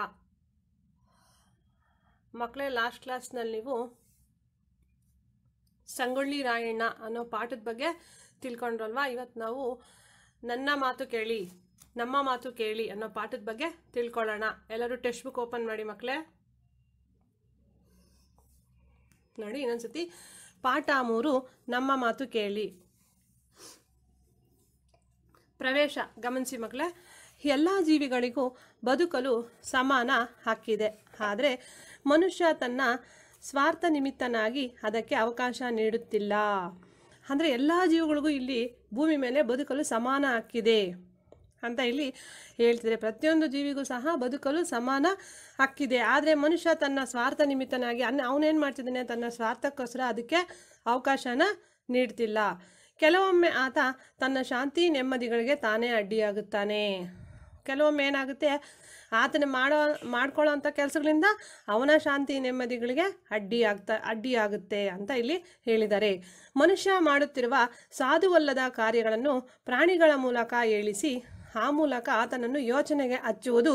ಲೆಕ್ಕ ಮಕ್ಕಳೇ ಲಾಸ್ಟ್ ಕ್ಲಾಸ್ನಲ್ಲಿ ನೀವು ಸಂಗೊಳ್ಳಿ ರಾಯಣ್ಣ ಅನ್ನೋ ಪಾಠದ ಬಗ್ಗೆ ತಿಳ್ಕೊಂಡ್ರಲ್ವಾ ಇವತ್ತು ನಾವು ನನ್ನ ಮಾತು ಕೇಳಿ ನಮ್ಮ ಮಾತು ಕೇಳಿ ಅನ್ನೋ ಪಾಠದ ಬಗ್ಗೆ ತಿಳ್ಕೊಳ್ಳೋಣ ಎಲ್ಲರೂ ಟೆಕ್ಸ್ಟ್ ಬುಕ್ ಓಪನ್ ಮಾಡಿ ಮಕ್ಕಳೇ ನೋಡಿ ಇನ್ನೊಂದ್ಸತಿ ಪಾಠ ಮೂರು ನಮ್ಮ ಮಾತು ಕೇಳಿ ಪ್ರವೇಶ ಗಮನಿಸಿ ಮಕ್ಕಳೇ ಎಲ್ಲ ಜೀವಿಗಳಿಗೂ ಬದುಕಲು ಸಮಾನ ಹಕ್ಕಿದೆ ಆದರೆ ಮನುಷ್ಯ ತನ್ನ ಸ್ವಾರ್ಥ ನಿಮಿತ್ತನಾಗಿ ಅದಕ್ಕೆ ಅವಕಾಶ ನೀಡುತ್ತಿಲ್ಲ ಅಂದರೆ ಎಲ್ಲ ಜೀವಗಳಿಗೂ ಇಲ್ಲಿ ಭೂಮಿ ಮೇಲೆ ಬದುಕಲು ಸಮಾನ ಹಾಕಿದೆ ಅಂತ ಇಲ್ಲಿ ಹೇಳ್ತಿದ್ರೆ ಪ್ರತಿಯೊಂದು ಜೀವಿಗೂ ಸಹ ಬದುಕಲು ಸಮಾನ ಹಕ್ಕಿದೆ ಆದರೆ ಮನುಷ್ಯ ತನ್ನ ಸ್ವಾರ್ಥ ನಿಮಿತ್ತನಾಗಿ ಅನ್ನ ಅವನೇನು ಮಾಡ್ತಿದ್ದಾನೆ ತನ್ನ ಸ್ವಾರ್ಥಕ್ಕೋಸ್ಕರ ಅದಕ್ಕೆ ಅವಕಾಶನ ನೀಡ್ತಿಲ್ಲ ಕೆಲವೊಮ್ಮೆ ಆತ ತನ್ನ ಶಾಂತಿ ನೆಮ್ಮದಿಗಳಿಗೆ ತಾನೇ ಅಡ್ಡಿಯಾಗುತ್ತಾನೆ ಕೆಲವೊಮ್ಮೆ ಏನಾಗುತ್ತೆ ಆತನ ಮಾಡೋ ಮಾಡ್ಕೊಳ್ಳೋ ಅಂಥ ಕೆಲಸಗಳಿಂದ ಅವನ ಶಾಂತಿ ನೆಮ್ಮದಿಗಳಿಗೆ ಅಡ್ಡಿ ಅಡ್ಡಿಯಾಗುತ್ತೆ ಆಗುತ್ತೆ ಅಂತ ಇಲ್ಲಿ ಹೇಳಿದ್ದಾರೆ ಮನುಷ್ಯ ಮಾಡುತ್ತಿರುವ ಸಾಧುವಲ್ಲದ ಕಾರ್ಯಗಳನ್ನು ಪ್ರಾಣಿಗಳ ಮೂಲಕ ಏಳಿಸಿ ಆ ಮೂಲಕ ಆತನನ್ನು ಯೋಚನೆಗೆ ಹಚ್ಚುವುದು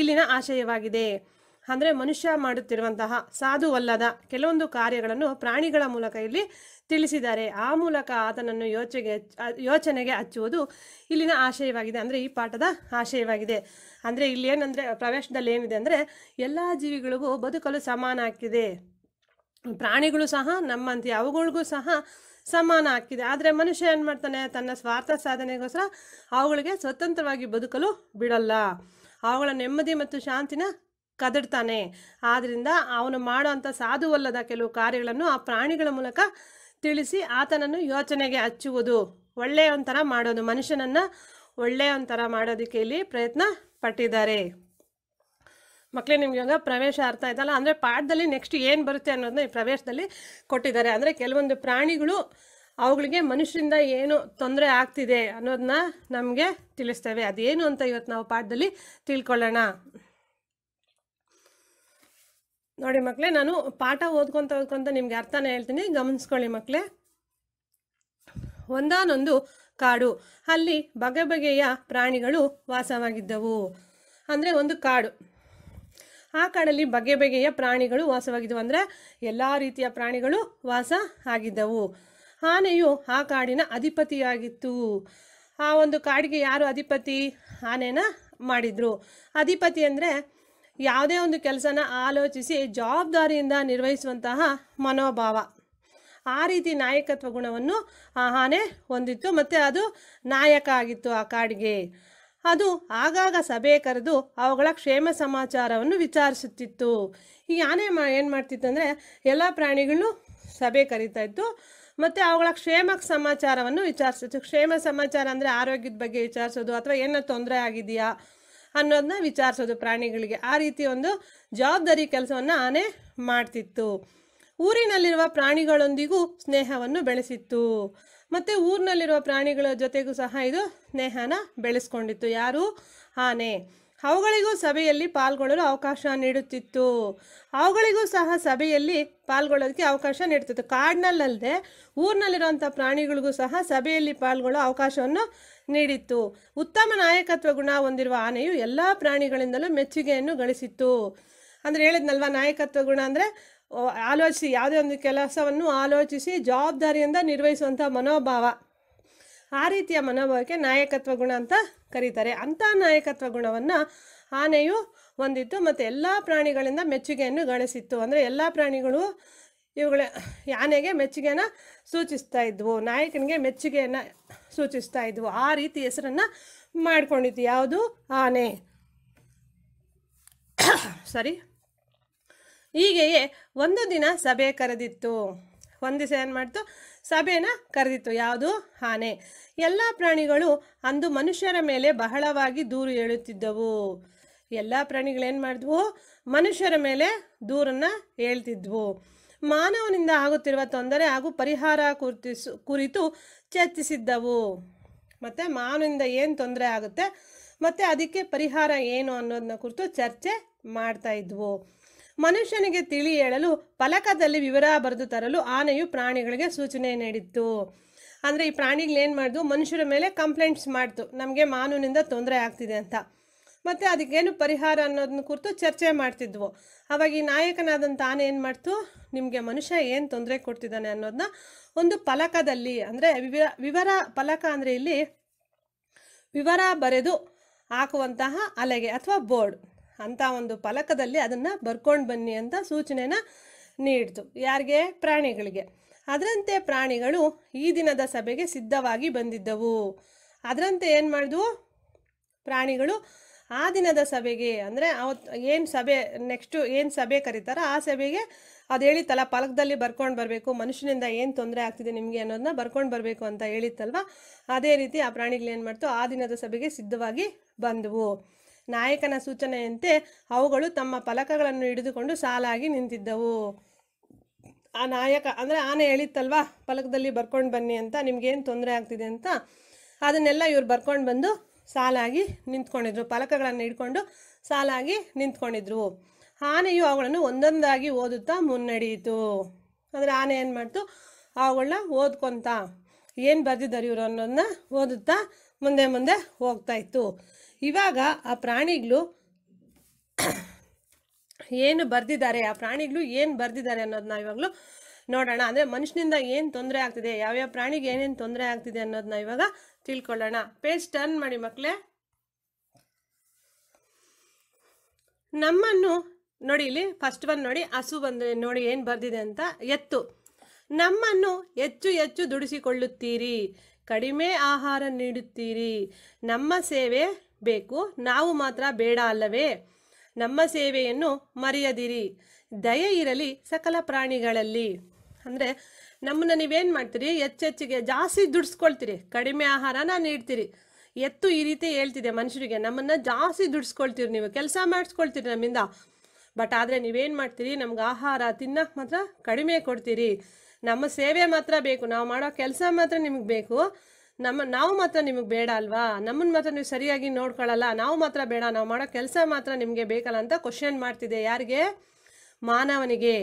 ಇಲ್ಲಿನ ಆಶಯವಾಗಿದೆ ಅಂದರೆ ಮನುಷ್ಯ ಮಾಡುತ್ತಿರುವಂತಹ ಸಾಧುವಲ್ಲದ ಕೆಲವೊಂದು ಕಾರ್ಯಗಳನ್ನು ಪ್ರಾಣಿಗಳ ಮೂಲಕ ಇಲ್ಲಿ ತಿಳಿಸಿದ್ದಾರೆ ಆ ಮೂಲಕ ಆತನನ್ನು ಯೋಚನೆಗೆ ಯೋಚನೆಗೆ ಹಚ್ಚುವುದು ಇಲ್ಲಿನ ಆಶಯವಾಗಿದೆ ಅಂದರೆ ಈ ಪಾಠದ ಆಶಯವಾಗಿದೆ ಅಂದರೆ ಇಲ್ಲಿ ಏನಂದರೆ ಪ್ರವೇಶದಲ್ಲಿ ಏನಿದೆ ಅಂದರೆ ಎಲ್ಲ ಜೀವಿಗಳಿಗೂ ಬದುಕಲು ಸಮಾನ ಹಾಕಿದೆ ಪ್ರಾಣಿಗಳು ಸಹ ನಮ್ಮಂತೆ ಅವುಗಳಿಗೂ ಸಹ ಸಮಾನ ಹಾಕಿದೆ ಆದರೆ ಮನುಷ್ಯ ಏನು ಮಾಡ್ತಾನೆ ತನ್ನ ಸ್ವಾರ್ಥ ಸಾಧನೆಗೋಸ್ಕರ ಅವುಗಳಿಗೆ ಸ್ವತಂತ್ರವಾಗಿ ಬದುಕಲು ಬಿಡಲ್ಲ ಅವುಗಳ ನೆಮ್ಮದಿ ಮತ್ತು ಶಾಂತಿನ ಕದಡ್ತಾನೆ ಆದ್ದರಿಂದ ಅವನು ಮಾಡುವಂಥ ಸಾಧುವಲ್ಲದ ಕೆಲವು ಕಾರ್ಯಗಳನ್ನು ಆ ಪ್ರಾಣಿಗಳ ಮೂಲಕ ತಿಳಿಸಿ ಆತನನ್ನು ಯೋಚನೆಗೆ ಹಚ್ಚುವುದು ಒಳ್ಳೆಯ ಒಂಥರ ಮಾಡೋದು ಮನುಷ್ಯನನ್ನು ಒಂಥರ ಮಾಡೋದಕ್ಕೆ ಇಲ್ಲಿ ಪ್ರಯತ್ನ ಪಟ್ಟಿದ್ದಾರೆ ಮಕ್ಕಳೇ ನಿಮ್ಗೆ ಇವಾಗ ಪ್ರವೇಶ ಅರ್ಥ ಆಯ್ತಲ್ಲ ಅಂದರೆ ಪಾಠದಲ್ಲಿ ನೆಕ್ಸ್ಟ್ ಏನು ಬರುತ್ತೆ ಅನ್ನೋದನ್ನ ಈ ಪ್ರವೇಶದಲ್ಲಿ ಕೊಟ್ಟಿದ್ದಾರೆ ಅಂದರೆ ಕೆಲವೊಂದು ಪ್ರಾಣಿಗಳು ಅವುಗಳಿಗೆ ಮನುಷ್ಯರಿಂದ ಏನು ತೊಂದರೆ ಆಗ್ತಿದೆ ಅನ್ನೋದನ್ನ ನಮಗೆ ತಿಳಿಸ್ತೇವೆ ಅದೇನು ಅಂತ ಇವತ್ತು ನಾವು ಪಾಠದಲ್ಲಿ ತಿಳ್ಕೊಳ್ಳೋಣ ನೋಡಿ ಮಕ್ಕಳೇ ನಾನು ಪಾಠ ಓದ್ಕೊತ ಓದ್ಕೊತ ನಿಮ್ಗೆ ಅರ್ಥನೇ ಹೇಳ್ತೀನಿ ಗಮನಿಸ್ಕೊಳ್ಳಿ ಮಕ್ಕಳೇ ಒಂದಾನೊಂದು ಕಾಡು ಅಲ್ಲಿ ಬಗೆ ಬಗೆಯ ಪ್ರಾಣಿಗಳು ವಾಸವಾಗಿದ್ದವು ಅಂದರೆ ಒಂದು ಕಾಡು ಆ ಕಾಡಲ್ಲಿ ಬಗೆ ಬಗೆಯ ಪ್ರಾಣಿಗಳು ವಾಸವಾಗಿದ್ದವು ಅಂದರೆ ಎಲ್ಲ ರೀತಿಯ ಪ್ರಾಣಿಗಳು ವಾಸ ಆಗಿದ್ದವು ಆನೆಯು ಆ ಕಾಡಿನ ಅಧಿಪತಿಯಾಗಿತ್ತು ಆ ಒಂದು ಕಾಡಿಗೆ ಯಾರು ಅಧಿಪತಿ ಆನೆನ ಮಾಡಿದರು ಅಧಿಪತಿ ಅಂದರೆ ಯಾವುದೇ ಒಂದು ಕೆಲಸನ ಆಲೋಚಿಸಿ ಜವಾಬ್ದಾರಿಯಿಂದ ನಿರ್ವಹಿಸುವಂತಹ ಮನೋಭಾವ ಆ ರೀತಿ ನಾಯಕತ್ವ ಗುಣವನ್ನು ಆ ಆನೆ ಹೊಂದಿತ್ತು ಮತ್ತು ಅದು ನಾಯಕ ಆಗಿತ್ತು ಆ ಕಾಡಿಗೆ ಅದು ಆಗಾಗ ಸಭೆ ಕರೆದು ಅವುಗಳ ಕ್ಷೇಮ ಸಮಾಚಾರವನ್ನು ವಿಚಾರಿಸುತ್ತಿತ್ತು ಈ ಆನೆ ಮಾ ಏನು ಮಾಡ್ತಿತ್ತು ಅಂದರೆ ಎಲ್ಲ ಪ್ರಾಣಿಗಳು ಸಭೆ ಕರೀತಾ ಇತ್ತು ಮತ್ತು ಅವುಗಳ ಕ್ಷೇಮ ಸಮಾಚಾರವನ್ನು ವಿಚಾರಿಸುತ್ತಿತ್ತು ಕ್ಷೇಮ ಸಮಾಚಾರ ಅಂದರೆ ಆರೋಗ್ಯದ ಬಗ್ಗೆ ವಿಚಾರಿಸೋದು ಅಥವಾ ಏನೋ ತೊಂದರೆ ಆಗಿದೆಯಾ ಅನ್ನೋದನ್ನ ವಿಚಾರಿಸೋದು ಪ್ರಾಣಿಗಳಿಗೆ ಆ ರೀತಿ ಒಂದು ಜವಾಬ್ದಾರಿ ಕೆಲಸವನ್ನು ಆನೆ ಮಾಡ್ತಿತ್ತು ಊರಿನಲ್ಲಿರುವ ಪ್ರಾಣಿಗಳೊಂದಿಗೂ ಸ್ನೇಹವನ್ನು ಬೆಳೆಸಿತ್ತು ಮತ್ತು ಊರಿನಲ್ಲಿರುವ ಪ್ರಾಣಿಗಳ ಜೊತೆಗೂ ಸಹ ಇದು ಸ್ನೇಹನ ಬೆಳೆಸ್ಕೊಂಡಿತ್ತು ಯಾರು ಆನೆ ಅವುಗಳಿಗೂ ಸಭೆಯಲ್ಲಿ ಪಾಲ್ಗೊಳ್ಳಲು ಅವಕಾಶ ನೀಡುತ್ತಿತ್ತು ಅವುಗಳಿಗೂ ಸಹ ಸಭೆಯಲ್ಲಿ ಪಾಲ್ಗೊಳ್ಳೋದಕ್ಕೆ ಅವಕಾಶ ನೀಡುತ್ತಿತ್ತು ಕಾಡಿನಲ್ಲದೆ ಊರಿನಲ್ಲಿರುವಂಥ ಪ್ರಾಣಿಗಳಿಗೂ ಸಹ ಸಭೆಯಲ್ಲಿ ಪಾಲ್ಗೊಳ್ಳೋ ಅವಕಾಶವನ್ನು ನೀಡಿತ್ತು ಉತ್ತಮ ನಾಯಕತ್ವ ಗುಣ ಹೊಂದಿರುವ ಆನೆಯು ಎಲ್ಲ ಪ್ರಾಣಿಗಳಿಂದಲೂ ಮೆಚ್ಚುಗೆಯನ್ನು ಗಳಿಸಿತ್ತು ಅಂದರೆ ಹೇಳಿದ್ನಲ್ವ ನಾಯಕತ್ವ ಗುಣ ಅಂದರೆ ಆಲೋಚಿಸಿ ಯಾವುದೇ ಒಂದು ಕೆಲಸವನ್ನು ಆಲೋಚಿಸಿ ಜವಾಬ್ದಾರಿಯಿಂದ ನಿರ್ವಹಿಸುವಂಥ ಮನೋಭಾವ ಆ ರೀತಿಯ ಮನೋಭಾವಕ್ಕೆ ನಾಯಕತ್ವ ಗುಣ ಅಂತ ಕರೀತಾರೆ ಅಂಥ ನಾಯಕತ್ವ ಗುಣವನ್ನು ಆನೆಯು ಹೊಂದಿತ್ತು ಮತ್ತು ಎಲ್ಲ ಪ್ರಾಣಿಗಳಿಂದ ಮೆಚ್ಚುಗೆಯನ್ನು ಗಳಿಸಿತ್ತು ಅಂದರೆ ಎಲ್ಲ ಪ್ರಾಣಿಗಳು ಇವುಗಳ ಆನೆಗೆ ಮೆಚ್ಚುಗೆನ ಸೂಚಿಸ್ತಾ ಇದ್ವು ನಾಯಕನಿಗೆ ಮೆಚ್ಚುಗೆಯನ್ನು ಸೂಚಿಸ್ತಾ ಇದ್ವು ಆ ರೀತಿ ಹೆಸರನ್ನು ಮಾಡ್ಕೊಂಡಿದ್ದು ಯಾವುದು ಆನೆ ಸರಿ ಹೀಗೆಯೇ ಒಂದು ದಿನ ಸಭೆ ಕರೆದಿತ್ತು ಒಂದು ದಿವಸ ಏನು ಮಾಡ್ತು ಸಭೆನ ಕರೆದಿತ್ತು ಯಾವುದು ಆನೆ ಎಲ್ಲ ಪ್ರಾಣಿಗಳು ಅಂದು ಮನುಷ್ಯರ ಮೇಲೆ ಬಹಳವಾಗಿ ದೂರು ಹೇಳುತ್ತಿದ್ದವು ಎಲ್ಲ ಪ್ರಾಣಿಗಳೇನು ಮಾಡಿದ್ವು ಮನುಷ್ಯರ ಮೇಲೆ ದೂರನ್ನು ಹೇಳ್ತಿದ್ವು ಮಾನವನಿಂದ ಆಗುತ್ತಿರುವ ತೊಂದರೆ ಹಾಗೂ ಪರಿಹಾರ ಕುರಿತು ಕುರಿತು ಚರ್ಚಿಸಿದ್ದವು ಮತ್ತು ಮಾನವನಿಂದ ಏನು ತೊಂದರೆ ಆಗುತ್ತೆ ಮತ್ತು ಅದಕ್ಕೆ ಪರಿಹಾರ ಏನು ಅನ್ನೋದನ್ನ ಕುರಿತು ಚರ್ಚೆ ಮಾಡ್ತಾ ಇದ್ವು ಮನುಷ್ಯನಿಗೆ ತಿಳಿ ಹೇಳಲು ಫಲಕದಲ್ಲಿ ವಿವರ ಬರೆದು ತರಲು ಆನೆಯು ಪ್ರಾಣಿಗಳಿಗೆ ಸೂಚನೆ ನೀಡಿತ್ತು ಅಂದರೆ ಈ ಪ್ರಾಣಿಗಳೇನು ಮಾಡಿದ್ವು ಮನುಷ್ಯರ ಮೇಲೆ ಕಂಪ್ಲೇಂಟ್ಸ್ ಮಾಡ್ತು ನಮಗೆ ಮಾನವನಿಂದ ತೊಂದರೆ ಆಗ್ತಿದೆ ಅಂತ ಮತ್ತು ಅದಕ್ಕೇನು ಪರಿಹಾರ ಅನ್ನೋದನ್ನ ಕುರಿತು ಚರ್ಚೆ ಮಾಡ್ತಿದ್ವು ಅವಾಗ ಈ ನಾಯಕನಾದಂಥ ಆನೆ ಮಾಡ್ತು ನಿಮಗೆ ಮನುಷ್ಯ ಏನು ತೊಂದರೆ ಕೊಡ್ತಿದ್ದಾನೆ ಅನ್ನೋದನ್ನ ಒಂದು ಫಲಕದಲ್ಲಿ ಅಂದರೆ ವಿವರ ವಿವರ ಫಲಕ ಅಂದರೆ ಇಲ್ಲಿ ವಿವರ ಬರೆದು ಹಾಕುವಂತಹ ಅಲೆಗೆ ಅಥವಾ ಬೋರ್ಡ್ ಅಂಥ ಒಂದು ಫಲಕದಲ್ಲಿ ಅದನ್ನು ಬರ್ಕೊಂಡು ಬನ್ನಿ ಅಂತ ಸೂಚನೆನ ನೀಡ್ತು ಯಾರಿಗೆ ಪ್ರಾಣಿಗಳಿಗೆ ಅದರಂತೆ ಪ್ರಾಣಿಗಳು ಈ ದಿನದ ಸಭೆಗೆ ಸಿದ್ಧವಾಗಿ ಬಂದಿದ್ದವು ಅದರಂತೆ ಏನು ಮಾಡಿದ್ವು ಪ್ರಾಣಿಗಳು ಆ ದಿನದ ಸಭೆಗೆ ಅಂದರೆ ಅವತ್ತು ಏನು ಸಭೆ ನೆಕ್ಸ್ಟು ಏನು ಸಭೆ ಕರೀತಾರೋ ಆ ಸಭೆಗೆ ಅದು ಹೇಳಿತ್ತಲ್ಲ ಫಲಕದಲ್ಲಿ ಬರ್ಕೊಂಡು ಬರಬೇಕು ಮನುಷ್ಯನಿಂದ ಏನು ತೊಂದರೆ ಆಗ್ತಿದೆ ನಿಮಗೆ ಅನ್ನೋದನ್ನ ಬರ್ಕೊಂಡು ಬರಬೇಕು ಅಂತ ಹೇಳಿತ್ತಲ್ವ ಅದೇ ರೀತಿ ಆ ಪ್ರಾಣಿಗಳೇನು ಮಾಡ್ತು ಆ ದಿನದ ಸಭೆಗೆ ಸಿದ್ಧವಾಗಿ ಬಂದವು ನಾಯಕನ ಸೂಚನೆಯಂತೆ ಅವುಗಳು ತಮ್ಮ ಫಲಕಗಳನ್ನು ಹಿಡಿದುಕೊಂಡು ಸಾಲಾಗಿ ನಿಂತಿದ್ದವು ಆ ನಾಯಕ ಅಂದರೆ ಆನೆ ಹೇಳಿತ್ತಲ್ವ ಫಲಕದಲ್ಲಿ ಬರ್ಕೊಂಡು ಬನ್ನಿ ಅಂತ ಏನು ತೊಂದರೆ ಆಗ್ತಿದೆ ಅಂತ ಅದನ್ನೆಲ್ಲ ಇವ್ರು ಬರ್ಕೊಂಡು ಬಂದು ಸಾಲಾಗಿ ನಿಂತ್ಕೊಂಡಿದ್ರು ಫಲಕಗಳನ್ನು ಹಿಡ್ಕೊಂಡು ಸಾಲಾಗಿ ನಿಂತ್ಕೊಂಡಿದ್ರು ಆನೆಯು ಅವುಗಳನ್ನು ಒಂದೊಂದಾಗಿ ಓದುತ್ತಾ ಮುನ್ನಡೆಯಿತು ಅಂದರೆ ಆನೆ ಏನು ಮಾಡ್ತು ಅವುಗಳನ್ನ ಓದ್ಕೊತ ಏನು ಬರೆದಿದ್ದಾರೆ ಇವರು ಅನ್ನೋದನ್ನ ಓದುತ್ತಾ ಮುಂದೆ ಮುಂದೆ ಹೋಗ್ತಾ ಇತ್ತು ಇವಾಗ ಆ ಪ್ರಾಣಿಗಳು ಏನು ಬರೆದಿದ್ದಾರೆ ಆ ಪ್ರಾಣಿಗಳು ಏನು ಬರೆದಿದ್ದಾರೆ ಅನ್ನೋದನ್ನ ಇವಾಗಲೂ ನೋಡೋಣ ಅಂದರೆ ಮನುಷ್ಯನಿಂದ ಏನು ತೊಂದರೆ ಆಗ್ತಿದೆ ಯಾವ್ಯಾವ ಪ್ರಾಣಿಗೆ ಏನೇನು ತೊಂದರೆ ಆಗ್ತಿದೆ ಅನ್ನೋದನ್ನ ಇವಾಗ ತಿಳ್ಕೊಳ್ಳೋಣ ಪೇಜ್ ಟರ್ನ್ ಮಾಡಿ ಮಕ್ಕಳೇ ನಮ್ಮನ್ನು ನೋಡಿ ಇಲ್ಲಿ ಫಸ್ಟ್ ಒನ್ ನೋಡಿ ಹಸು ಬಂದರೆ ನೋಡಿ ಏನು ಬರ್ದಿದೆ ಅಂತ ಎತ್ತು ನಮ್ಮನ್ನು ಹೆಚ್ಚು ಹೆಚ್ಚು ದುಡಿಸಿಕೊಳ್ಳುತ್ತೀರಿ ಕಡಿಮೆ ಆಹಾರ ನೀಡುತ್ತೀರಿ ನಮ್ಮ ಸೇವೆ ಬೇಕು ನಾವು ಮಾತ್ರ ಬೇಡ ಅಲ್ಲವೇ ನಮ್ಮ ಸೇವೆಯನ್ನು ಮರೆಯದಿರಿ ದಯೆ ಇರಲಿ ಸಕಲ ಪ್ರಾಣಿಗಳಲ್ಲಿ ಅಂದರೆ ನಮ್ಮನ್ನ ನೀವೇನು ಮಾಡ್ತೀರಿ ಹೆಚ್ಚೆಚ್ಚಿಗೆ ಜಾಸ್ತಿ ದುಡಿಸ್ಕೊಳ್ತೀರಿ ಕಡಿಮೆ ಆಹಾರನ ನೀಡ್ತೀರಿ ಎತ್ತು ಈ ರೀತಿ ಹೇಳ್ತಿದೆ ಮನುಷ್ಯರಿಗೆ ನಮ್ಮನ್ನು ಜಾಸ್ತಿ ದುಡ್ಸ್ಕೊಳ್ತೀರಿ ನೀವು ಕೆಲಸ ಮಾಡಿಸ್ಕೊಳ್ತೀರಿ ನಮ್ಮಿಂದ ಬಟ್ ಆದರೆ ನೀವೇನು ಮಾಡ್ತೀರಿ ನಮ್ಗೆ ಆಹಾರ ತಿನ್ನೋಕೆ ಮಾತ್ರ ಕಡಿಮೆ ಕೊಡ್ತೀರಿ ನಮ್ಮ ಸೇವೆ ಮಾತ್ರ ಬೇಕು ನಾವು ಮಾಡೋ ಕೆಲಸ ಮಾತ್ರ ನಿಮಗೆ ಬೇಕು ನಮ್ಮ ನಾವು ಮಾತ್ರ ನಿಮಗೆ ಬೇಡ ಅಲ್ವಾ ನಮ್ಮನ್ನು ಮಾತ್ರ ನೀವು ಸರಿಯಾಗಿ ನೋಡ್ಕೊಳ್ಳಲ್ಲ ನಾವು ಮಾತ್ರ ಬೇಡ ನಾವು ಮಾಡೋ ಕೆಲಸ ಮಾತ್ರ ನಿಮಗೆ ಬೇಕಲ್ಲ ಅಂತ ಕ್ವಶನ್ ಮಾಡ್ತಿದೆ ಯಾರಿಗೆ ಮಾನವನಿಗೆ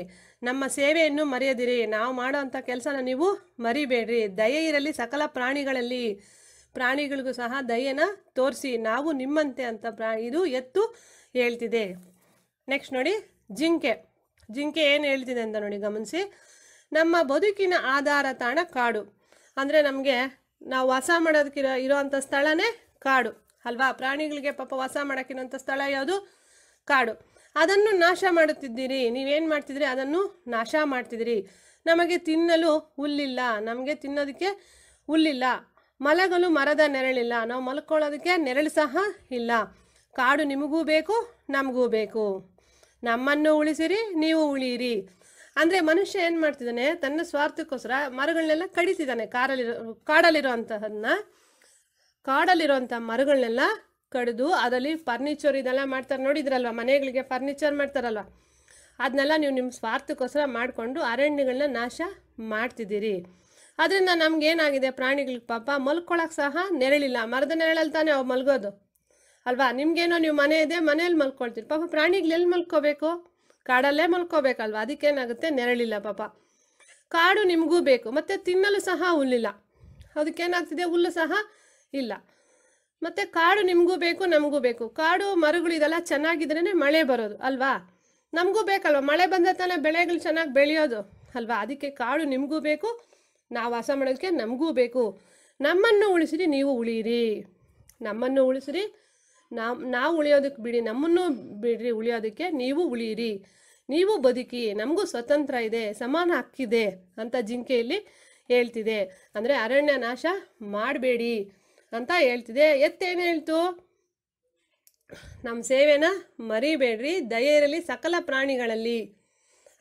ನಮ್ಮ ಸೇವೆಯನ್ನು ಮರೆಯದಿರಿ ನಾವು ಮಾಡುವಂಥ ಕೆಲಸನ ನೀವು ಮರಿಬೇಡ್ರಿ ದಯೆ ಇರಲಿ ಸಕಲ ಪ್ರಾಣಿಗಳಲ್ಲಿ ಪ್ರಾಣಿಗಳಿಗೂ ಸಹ ದಯೆನ ತೋರಿಸಿ ನಾವು ನಿಮ್ಮಂತೆ ಅಂತ ಪ್ರಾ ಇದು ಎತ್ತು ಹೇಳ್ತಿದೆ ನೆಕ್ಸ್ಟ್ ನೋಡಿ ಜಿಂಕೆ ಜಿಂಕೆ ಏನು ಹೇಳ್ತಿದೆ ಅಂತ ನೋಡಿ ಗಮನಿಸಿ ನಮ್ಮ ಬದುಕಿನ ಆಧಾರ ತಾಣ ಕಾಡು ಅಂದರೆ ನಮಗೆ ನಾವು ವಾಸ ಮಾಡೋದಕ್ಕಿರೋ ಇರೋವಂಥ ಸ್ಥಳನೇ ಕಾಡು ಅಲ್ವಾ ಪ್ರಾಣಿಗಳಿಗೆ ಪಾಪ ವಾಸ ಮಾಡೋಕ್ಕಿರೋಂಥ ಸ್ಥಳ ಯಾವುದು ಕಾಡು ಅದನ್ನು ನಾಶ ಮಾಡುತ್ತಿದ್ದೀರಿ ನೀವೇನು ಮಾಡ್ತಿದ್ರಿ ಅದನ್ನು ನಾಶ ಮಾಡ್ತಿದ್ದೀರಿ ನಮಗೆ ತಿನ್ನಲು ಹುಲ್ಲಿಲ್ಲ ನಮಗೆ ತಿನ್ನೋದಕ್ಕೆ ಹುಲ್ಲಿಲ್ಲ ಮಲಗಲು ಮರದ ನೆರಳಿಲ್ಲ ನಾವು ಮಲ್ಕೊಳ್ಳೋದಕ್ಕೆ ನೆರಳು ಸಹ ಇಲ್ಲ ಕಾಡು ನಿಮಗೂ ಬೇಕು ನಮಗೂ ಬೇಕು ನಮ್ಮನ್ನು ಉಳಿಸಿರಿ ನೀವು ಉಳಿಯಿರಿ ಅಂದರೆ ಮನುಷ್ಯ ಏನು ಮಾಡ್ತಿದ್ದಾನೆ ತನ್ನ ಸ್ವಾರ್ಥಕ್ಕೋಸ್ಕರ ಮರಗಳನ್ನೆಲ್ಲ ಕಡಿತಿದ್ದಾನೆ ಕಾರಲ್ಲಿರೋ ಕಾಡಲ್ಲಿರೋ ಅಂತಹದನ್ನ ಕಾಡಲ್ಲಿರುವಂಥ ಮರಗಳನ್ನೆಲ್ಲ ಕಡಿದು ಅದರಲ್ಲಿ ಫರ್ನಿಚರ್ ಇದೆಲ್ಲ ಮಾಡ್ತಾರೆ ನೋಡಿದ್ರಲ್ವ ಮನೆಗಳಿಗೆ ಫರ್ನಿಚರ್ ಮಾಡ್ತಾರಲ್ವ ಅದನ್ನೆಲ್ಲ ನೀವು ನಿಮ್ಮ ಸ್ವಾರ್ಥಕ್ಕೋಸ್ಕರ ಮಾಡಿಕೊಂಡು ಅರಣ್ಯಗಳನ್ನ ನಾಶ ಮಾಡ್ತಿದ್ದೀರಿ ಅದರಿಂದ ನಮಗೇನಾಗಿದೆ ಪ್ರಾಣಿಗಳಿಗೆ ಪಾಪ ಮಲ್ಕೊಳಕ್ಕೆ ಸಹ ನೆರಳಿಲ್ಲ ಮರದ ನೆರಳಲ್ಲಿ ತಾನೇ ಅವು ಮಲ್ಗೋದು ಅಲ್ವಾ ನಿಮಗೇನೋ ನೀವು ಮನೆ ಇದೆ ಮನೇಲಿ ಮಲ್ಕೊಳ್ತೀರಿ ಪಾಪ ಪ್ರಾಣಿಗಳು ಎಲ್ಲಿ ಮಲ್ಕೋಬೇಕು ಕಾಡಲ್ಲೇ ಮಲ್ಕೋಬೇಕಲ್ವಾ ಅದಕ್ಕೇನಾಗುತ್ತೆ ನೆರಳಿಲ್ಲ ಪಾಪ ಕಾಡು ನಿಮಗೂ ಬೇಕು ಮತ್ತು ತಿನ್ನಲು ಸಹ ಹುಲ್ಲಿಲ್ಲ ಅದಕ್ಕೇನಾಗ್ತಿದೆ ಹುಲ್ಲು ಸಹ ಇಲ್ಲ ಮತ್ತೆ ಕಾಡು ನಿಮಗೂ ಬೇಕು ನಮಗೂ ಬೇಕು ಕಾಡು ಮರಗಳು ಇದೆಲ್ಲ ಚೆನ್ನಾಗಿದ್ರೇ ಮಳೆ ಬರೋದು ಅಲ್ವಾ ನಮಗೂ ಬೇಕಲ್ವ ಮಳೆ ಬಂದ ತಾನೇ ಬೆಳೆಗಳು ಚೆನ್ನಾಗಿ ಬೆಳೆಯೋದು ಅಲ್ವಾ ಅದಕ್ಕೆ ಕಾಡು ನಿಮಗೂ ಬೇಕು ನಾವು ವಾಸ ಮಾಡೋದಕ್ಕೆ ನಮಗೂ ಬೇಕು ನಮ್ಮನ್ನು ಉಳಿಸಿರಿ ನೀವು ಉಳಿಯಿರಿ ನಮ್ಮನ್ನು ಉಳಿಸಿರಿ ನಾವು ನಾವು ಉಳಿಯೋದಕ್ಕೆ ಬಿಡಿ ನಮ್ಮನ್ನು ಬಿಡ್ರಿ ಉಳಿಯೋದಕ್ಕೆ ನೀವು ಉಳಿಯಿರಿ ನೀವು ಬದುಕಿ ನಮಗೂ ಸ್ವತಂತ್ರ ಇದೆ ಸಮಾನ ಹಕ್ಕಿದೆ ಅಂತ ಜಿಂಕೆಯಲ್ಲಿ ಹೇಳ್ತಿದೆ ಅಂದರೆ ಅರಣ್ಯ ನಾಶ ಮಾಡಬೇಡಿ ಅಂತ ಹೇಳ್ತಿದೆ ಎತ್ತೇನು ಹೇಳ್ತು ನಮ್ಮ ಸೇವೆನ ಮರಿಬೇಡ್ರಿ ದಯೆ ಸಕಲ ಪ್ರಾಣಿಗಳಲ್ಲಿ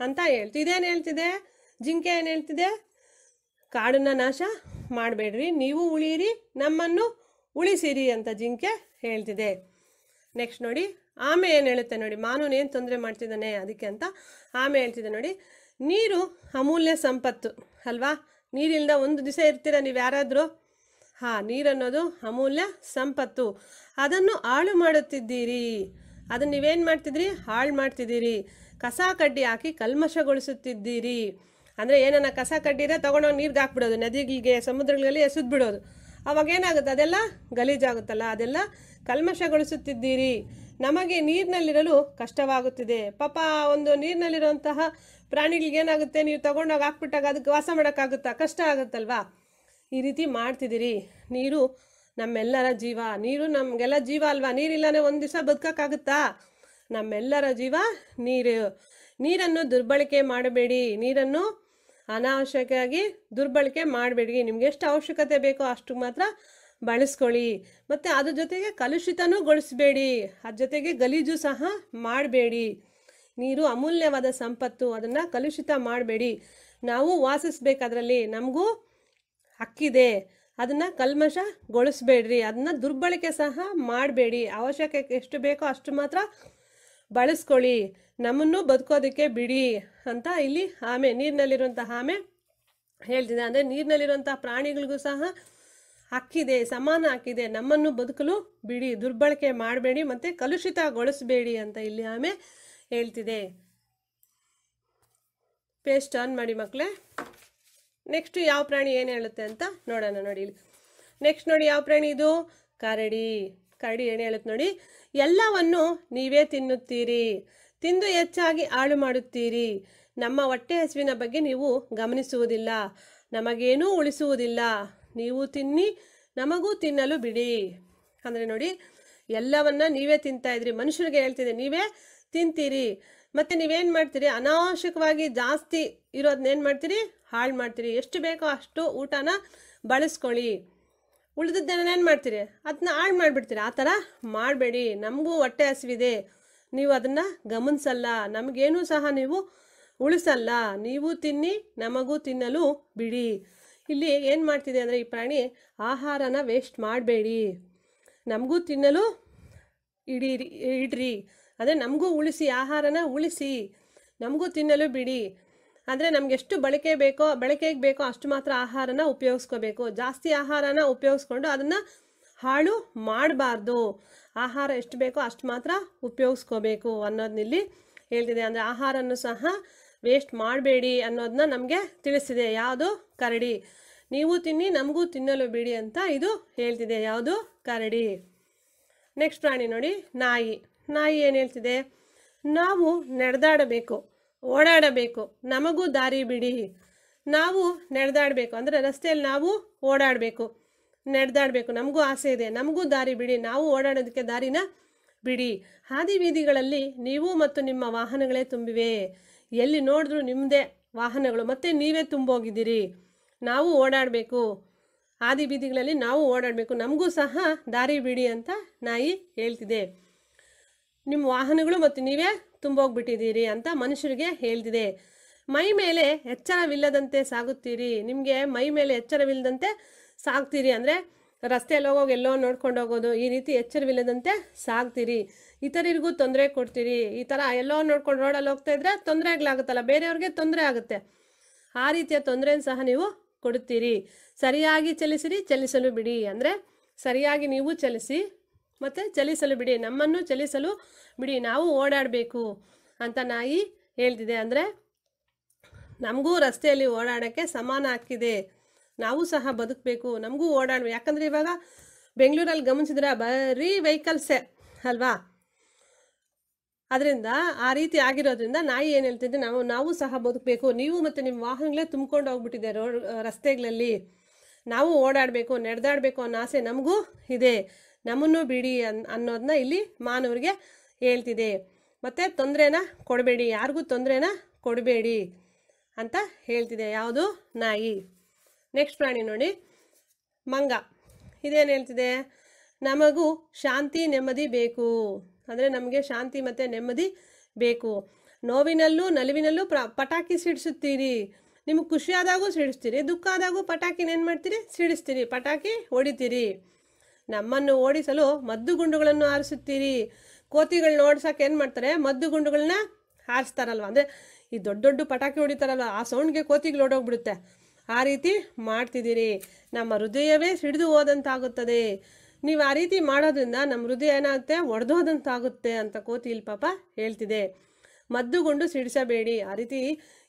ಅಂತ ಹೇಳ್ತು ಇದೇನು ಹೇಳ್ತಿದೆ ಜಿಂಕೆ ಏನು ಹೇಳ್ತಿದೆ ಕಾಡನ್ನ ನಾಶ ಮಾಡಬೇಡ್ರಿ ನೀವು ಉಳಿಯಿರಿ ನಮ್ಮನ್ನು ಉಳಿಸಿರಿ ಅಂತ ಜಿಂಕೆ ಹೇಳ್ತಿದೆ ನೆಕ್ಸ್ಟ್ ನೋಡಿ ಆಮೆ ಏನು ಹೇಳುತ್ತೆ ನೋಡಿ ಮಾನವನೇನು ಏನು ತೊಂದರೆ ಮಾಡ್ತಿದ್ದಾನೆ ಅದಕ್ಕೆ ಅಂತ ಆಮೆ ಹೇಳ್ತಿದೆ ನೋಡಿ ನೀರು ಅಮೂಲ್ಯ ಸಂಪತ್ತು ಅಲ್ವಾ ನೀರಿಲ್ದ ಒಂದು ದಿವಸ ಇರ್ತೀರ ನೀವು ಯಾರಾದರೂ ಹಾ ನೀರನ್ನೋದು ಅಮೂಲ್ಯ ಸಂಪತ್ತು ಅದನ್ನು ಹಾಳು ಮಾಡುತ್ತಿದ್ದೀರಿ ಅದನ್ನು ನೀವೇನು ಮಾಡ್ತಿದ್ದೀರಿ ಹಾಳು ಮಾಡ್ತಿದ್ದೀರಿ ಕಸ ಕಡ್ಡಿ ಹಾಕಿ ಕಲ್ಮಶಗೊಳಿಸುತ್ತಿದ್ದೀರಿ ಅಂದರೆ ಏನನ್ನ ಕಸ ಇದೆ ತೊಗೊಂಡೋಗಿ ನೀರಿಗೆ ಹಾಕ್ಬಿಡೋದು ನದಿಗಳಿಗೆ ಸಮುದ್ರಗಳಲ್ಲಿ ಎಸೆದ್ಬಿಡೋದು ಅವಾಗ ಏನಾಗುತ್ತೆ ಅದೆಲ್ಲ ಗಲೀಜಾಗುತ್ತಲ್ಲ ಅದೆಲ್ಲ ಕಲ್ಮಶಗೊಳಿಸುತ್ತಿದ್ದೀರಿ ನಮಗೆ ನೀರಿನಲ್ಲಿರಲು ಕಷ್ಟವಾಗುತ್ತಿದೆ ಪಾಪ ಒಂದು ನೀರಿನಲ್ಲಿರುವಂತಹ ಪ್ರಾಣಿಗಳಿಗೆ ಏನಾಗುತ್ತೆ ನೀವು ತೊಗೊಂಡೋಗಿ ಹಾಕ್ಬಿಟ್ಟಾಗ ಅದಕ್ಕೆ ವಾಸ ಮಾಡೋಕ್ಕಾಗುತ್ತಾ ಕಷ್ಟ ಆಗುತ್ತಲ್ವಾ ಈ ರೀತಿ ಮಾಡ್ತಿದ್ದೀರಿ ನೀರು ನಮ್ಮೆಲ್ಲರ ಜೀವ ನೀರು ನಮಗೆಲ್ಲ ಜೀವ ಅಲ್ವಾ ನೀರಿಲ್ಲನೇ ಒಂದು ದಿವಸ ಬದುಕೋಕ್ಕಾಗುತ್ತಾ ನಮ್ಮೆಲ್ಲರ ಜೀವ ನೀರು ನೀರನ್ನು ದುರ್ಬಳಕೆ ಮಾಡಬೇಡಿ ನೀರನ್ನು ಅನಾವಶ್ಯಕವಾಗಿ ದುರ್ಬಳಕೆ ಮಾಡಬೇಡಿ ನಿಮ್ಗೆ ಎಷ್ಟು ಅವಶ್ಯಕತೆ ಬೇಕೋ ಅಷ್ಟು ಮಾತ್ರ ಬಳಸ್ಕೊಳ್ಳಿ ಮತ್ತು ಅದ್ರ ಜೊತೆಗೆ ಕಲುಷಿತನೂ ಗೊಳಿಸ್ಬೇಡಿ ಅದ್ರ ಜೊತೆಗೆ ಗಲೀಜು ಸಹ ಮಾಡಬೇಡಿ ನೀರು ಅಮೂಲ್ಯವಾದ ಸಂಪತ್ತು ಅದನ್ನು ಕಲುಷಿತ ಮಾಡಬೇಡಿ ನಾವು ವಾಸಿಸ್ಬೇಕು ಅದರಲ್ಲಿ ನಮಗೂ ಹಕ್ಕಿದೆ ಅದನ್ನು ಕಲ್ಮಶಗೊಳಿಸ್ಬೇಡ್ರಿ ಅದನ್ನ ದುರ್ಬಳಕೆ ಸಹ ಮಾಡಬೇಡಿ ಅವಶ್ಯಕ ಎಷ್ಟು ಬೇಕೋ ಅಷ್ಟು ಮಾತ್ರ ಬಳಸ್ಕೊಳ್ಳಿ ನಮ್ಮನ್ನು ಬದುಕೋದಕ್ಕೆ ಬಿಡಿ ಅಂತ ಇಲ್ಲಿ ಆಮೆ ನೀರಿನಲ್ಲಿರುವಂಥ ಆಮೆ ಹೇಳ್ತಿದೆ ಅಂದರೆ ನೀರಿನಲ್ಲಿರುವಂಥ ಪ್ರಾಣಿಗಳಿಗೂ ಸಹ ಹಕ್ಕಿದೆ ಸಮಾನ ಹಾಕಿದೆ ನಮ್ಮನ್ನು ಬದುಕಲು ಬಿಡಿ ದುರ್ಬಳಕೆ ಮಾಡಬೇಡಿ ಮತ್ತು ಕಲುಷಿತಗೊಳಿಸಬೇಡಿ ಅಂತ ಇಲ್ಲಿ ಆಮೆ ಹೇಳ್ತಿದೆ ಪೇಸ್ಟ್ ಆನ್ ಮಾಡಿ ಮಕ್ಕಳೇ ನೆಕ್ಸ್ಟ್ ಯಾವ ಪ್ರಾಣಿ ಏನು ಹೇಳುತ್ತೆ ಅಂತ ನೋಡೋಣ ನೋಡಿ ಇಲ್ಲಿ ನೆಕ್ಸ್ಟ್ ನೋಡಿ ಯಾವ ಪ್ರಾಣಿ ಇದು ಕರಡಿ ಕರಡಿ ಏನು ಹೇಳುತ್ತೆ ನೋಡಿ ಎಲ್ಲವನ್ನು ನೀವೇ ತಿನ್ನುತ್ತೀರಿ ತಿಂದು ಹೆಚ್ಚಾಗಿ ಹಾಳು ಮಾಡುತ್ತೀರಿ ನಮ್ಮ ಹೊಟ್ಟೆ ಹಸುವಿನ ಬಗ್ಗೆ ನೀವು ಗಮನಿಸುವುದಿಲ್ಲ ನಮಗೇನೂ ಉಳಿಸುವುದಿಲ್ಲ ನೀವು ತಿನ್ನಿ ನಮಗೂ ತಿನ್ನಲು ಬಿಡಿ ಅಂದರೆ ನೋಡಿ ಎಲ್ಲವನ್ನ ನೀವೇ ತಿಂತಾ ಇದ್ರಿ ಮನುಷ್ಯರಿಗೆ ಹೇಳ್ತಿದೆ ನೀವೇ ತಿಂತೀರಿ ಮತ್ತು ನೀವೇನು ಮಾಡ್ತೀರಿ ಅನಾವಶ್ಯಕವಾಗಿ ಜಾಸ್ತಿ ಇರೋದನ್ನೇನು ಮಾಡ್ತೀರಿ ಹಾಳು ಮಾಡ್ತೀರಿ ಎಷ್ಟು ಬೇಕೋ ಅಷ್ಟು ಊಟನ ಬಳಸ್ಕೊಳ್ಳಿ ಉಳಿದದ್ದನ್ನ ಏನು ಮಾಡ್ತೀರಿ ಅದನ್ನ ಹಾಳು ಮಾಡಿಬಿಡ್ತೀರಿ ಆ ಥರ ಮಾಡಬೇಡಿ ನಮಗೂ ಹೊಟ್ಟೆ ಹಸಿವಿದೆ ನೀವು ಅದನ್ನು ಗಮನಿಸಲ್ಲ ನಮಗೇನು ಸಹ ನೀವು ಉಳಿಸಲ್ಲ ನೀವು ತಿನ್ನಿ ನಮಗೂ ತಿನ್ನಲು ಬಿಡಿ ಇಲ್ಲಿ ಏನು ಮಾಡ್ತಿದೆ ಅಂದರೆ ಈ ಪ್ರಾಣಿ ಆಹಾರನ ವೇಸ್ಟ್ ಮಾಡಬೇಡಿ ನಮಗೂ ತಿನ್ನಲು ಇಡೀರಿ ಇಡ್ರಿ ಅಂದರೆ ನಮಗೂ ಉಳಿಸಿ ಆಹಾರನ ಉಳಿಸಿ ನಮಗೂ ತಿನ್ನಲು ಬಿಡಿ ಅಂದರೆ ನಮ್ಗೆ ಎಷ್ಟು ಬಳಕೆ ಬೇಕೋ ಬಳಕೆಗೆ ಬೇಕೋ ಅಷ್ಟು ಮಾತ್ರ ಆಹಾರನ ಉಪಯೋಗಿಸ್ಕೋಬೇಕು ಜಾಸ್ತಿ ಆಹಾರನ ಉಪಯೋಗಿಸ್ಕೊಂಡು ಅದನ್ನು ಹಾಳು ಮಾಡಬಾರ್ದು ಆಹಾರ ಎಷ್ಟು ಬೇಕೋ ಅಷ್ಟು ಮಾತ್ರ ಉಪಯೋಗಿಸ್ಕೋಬೇಕು ಅನ್ನೋದನ್ನಿಲ್ಲಿ ಹೇಳ್ತಿದೆ ಅಂದರೆ ಆಹಾರನೂ ಸಹ ವೇಸ್ಟ್ ಮಾಡಬೇಡಿ ಅನ್ನೋದನ್ನ ನಮಗೆ ತಿಳಿಸಿದೆ ಯಾವುದು ಕರಡಿ ನೀವು ತಿನ್ನಿ ನಮಗೂ ತಿನ್ನಲು ಬಿಡಿ ಅಂತ ಇದು ಹೇಳ್ತಿದೆ ಯಾವುದು ಕರಡಿ ನೆಕ್ಸ್ಟ್ ಪ್ರಾಣಿ ನೋಡಿ ನಾಯಿ ನಾಯಿ ಏನು ಹೇಳ್ತಿದೆ ನಾವು ನಡೆದಾಡಬೇಕು ಓಡಾಡಬೇಕು ನಮಗೂ ದಾರಿ ಬಿಡಿ ನಾವು ನಡೆದಾಡಬೇಕು ಅಂದರೆ ರಸ್ತೆಯಲ್ಲಿ ನಾವು ಓಡಾಡಬೇಕು ನಡೆದಾಡಬೇಕು ನಮಗೂ ಆಸೆ ಇದೆ ನಮಗೂ ದಾರಿ ಬಿಡಿ ನಾವು ಓಡಾಡೋದಕ್ಕೆ ದಾರಿನ ಬಿಡಿ ಹಾದಿ ಬೀದಿಗಳಲ್ಲಿ ನೀವು ಮತ್ತು ನಿಮ್ಮ ವಾಹನಗಳೇ ತುಂಬಿವೆ ಎಲ್ಲಿ ನೋಡಿದ್ರೂ ನಿಮ್ಮದೇ ವಾಹನಗಳು ಮತ್ತು ನೀವೇ ತುಂಬೋಗಿದ್ದೀರಿ ನಾವು ಓಡಾಡಬೇಕು ಹಾದಿ ಬೀದಿಗಳಲ್ಲಿ ನಾವು ಓಡಾಡಬೇಕು ನಮಗೂ ಸಹ ದಾರಿ ಬಿಡಿ ಅಂತ ನಾಯಿ ಹೇಳ್ತಿದೆ ನಿಮ್ಮ ವಾಹನಗಳು ಮತ್ತು ನೀವೇ ತುಂಬೋಗ್ಬಿಟ್ಟಿದ್ದೀರಿ ಅಂತ ಮನುಷ್ಯರಿಗೆ ಹೇಳ್ತಿದೆ ಮೈ ಮೇಲೆ ಎಚ್ಚರವಿಲ್ಲದಂತೆ ಸಾಗುತ್ತೀರಿ ನಿಮಗೆ ಮೈ ಮೇಲೆ ಎಚ್ಚರವಿಲ್ಲದಂತೆ ಸಾಗ್ತೀರಿ ಅಂದರೆ ರಸ್ತೆಯಲ್ಲಿ ಹೋಗೋಗಿ ಎಲ್ಲೋ ನೋಡ್ಕೊಂಡು ಹೋಗೋದು ಈ ರೀತಿ ಎಚ್ಚರವಿಲ್ಲದಂತೆ ಸಾಗ್ತೀರಿ ಇತರರಿಗೂ ತೊಂದರೆ ಕೊಡ್ತೀರಿ ಈ ಥರ ಎಲ್ಲೋ ನೋಡ್ಕೊಂಡು ರೋಡಲ್ಲಿ ಹೋಗ್ತಾ ಇದ್ರೆ ತೊಂದರೆಗಳಾಗುತ್ತಲ್ಲ ಬೇರೆಯವ್ರಿಗೆ ತೊಂದರೆ ಆಗುತ್ತೆ ಆ ರೀತಿಯ ತೊಂದರೆಯನ್ನು ಸಹ ನೀವು ಕೊಡುತ್ತೀರಿ ಸರಿಯಾಗಿ ಚಲಿಸಿರಿ ಚಲಿಸಲು ಬಿಡಿ ಅಂದರೆ ಸರಿಯಾಗಿ ನೀವು ಚಲಿಸಿ ಮತ್ತು ಚಲಿಸಲು ಬಿಡಿ ನಮ್ಮನ್ನು ಚಲಿಸಲು ಬಿಡಿ ನಾವು ಓಡಾಡಬೇಕು ಅಂತ ನಾಯಿ ಹೇಳ್ತಿದೆ ಅಂದರೆ ನಮಗೂ ರಸ್ತೆಯಲ್ಲಿ ಓಡಾಡೋಕ್ಕೆ ಸಮಾನ ಹಾಕಿದೆ ನಾವು ಸಹ ಬದುಕಬೇಕು ನಮಗೂ ಓಡಾಡಬೇಕು ಯಾಕಂದರೆ ಇವಾಗ ಬೆಂಗಳೂರಲ್ಲಿ ಗಮನಿಸಿದ್ರೆ ಬರೀ ವೆಹಿಕಲ್ಸೇ ಅಲ್ವಾ ಅದರಿಂದ ಆ ರೀತಿ ಆಗಿರೋದ್ರಿಂದ ನಾಯಿ ಏನು ಹೇಳ್ತಿದ್ದೆ ನಾವು ನಾವು ಸಹ ಬದುಕಬೇಕು ನೀವು ಮತ್ತು ನಿಮ್ಮ ವಾಹನಗಳೇ ತುಂಬ್ಕೊಂಡು ಹೋಗ್ಬಿಟ್ಟಿದೆ ರೋಡ್ ರಸ್ತೆಗಳಲ್ಲಿ ನಾವು ಓಡಾಡಬೇಕು ನಡೆದಾಡಬೇಕು ಅನ್ನೋ ಆಸೆ ನಮಗೂ ಇದೆ ನಮ್ಮನ್ನು ಬಿಡಿ ಅನ್ ಅನ್ನೋದನ್ನ ಇಲ್ಲಿ ಮಾನವರಿಗೆ ಹೇಳ್ತಿದೆ ಮತ್ತು ತೊಂದರೆನ ಕೊಡಬೇಡಿ ಯಾರಿಗೂ ತೊಂದರೆನ ಕೊಡಬೇಡಿ ಅಂತ ಹೇಳ್ತಿದೆ ಯಾವುದು ನಾಯಿ ನೆಕ್ಸ್ಟ್ ಪ್ರಾಣಿ ನೋಡಿ ಮಂಗ ಇದೇನು ಹೇಳ್ತಿದೆ ನಮಗೂ ಶಾಂತಿ ನೆಮ್ಮದಿ ಬೇಕು ಅಂದರೆ ನಮಗೆ ಶಾಂತಿ ಮತ್ತು ನೆಮ್ಮದಿ ಬೇಕು ನೋವಿನಲ್ಲೂ ನಲುವಿನಲ್ಲೂ ಪ್ರ ಪಟಾಕಿ ಸಿಡಿಸುತ್ತೀರಿ ನಿಮಗೆ ಖುಷಿಯಾದಾಗೂ ಸಿಡಿಸ್ತೀರಿ ದುಃಖ ಆದಾಗೂ ಪಟಾಕಿನ ಏನು ಮಾಡ್ತೀರಿ ಸಿಡಿಸ್ತೀರಿ ಪಟಾಕಿ ಹೊಡಿತೀರಿ ನಮ್ಮನ್ನು ಓಡಿಸಲು ಮದ್ದು ಗುಂಡುಗಳನ್ನು ಆರಿಸುತ್ತೀರಿ ಕೋತಿಗಳನ್ನ ಓಡಿಸೋಕೆ ಏನು ಮಾಡ್ತಾರೆ ಮದ್ದು ಗುಂಡುಗಳನ್ನ ಹಾರಿಸ್ತಾರಲ್ವ ಅಂದರೆ ಈ ದೊಡ್ಡ ದೊಡ್ಡ ಪಟಾಕಿ ಹೊಡಿತಾರಲ್ವ ಆ ಸೌಂಡ್ಗೆ ಕೋತಿಗಳು ಓಡೋಗ್ಬಿಡುತ್ತೆ ಆ ರೀತಿ ಮಾಡ್ತಿದ್ದೀರಿ ನಮ್ಮ ಹೃದಯವೇ ಸಿಡಿದು ಹೋದಂತಾಗುತ್ತದೆ ನೀವು ಆ ರೀತಿ ಮಾಡೋದ್ರಿಂದ ನಮ್ಮ ಹೃದಯ ಏನಾಗುತ್ತೆ ಒಡೆದೋದಂತಾಗುತ್ತೆ ಅಂತ ಕೋತಿ ಇಲ್ಲಿ ಪಾಪ ಹೇಳ್ತಿದೆ ಗುಂಡು ಸಿಡಿಸಬೇಡಿ ಆ ರೀತಿ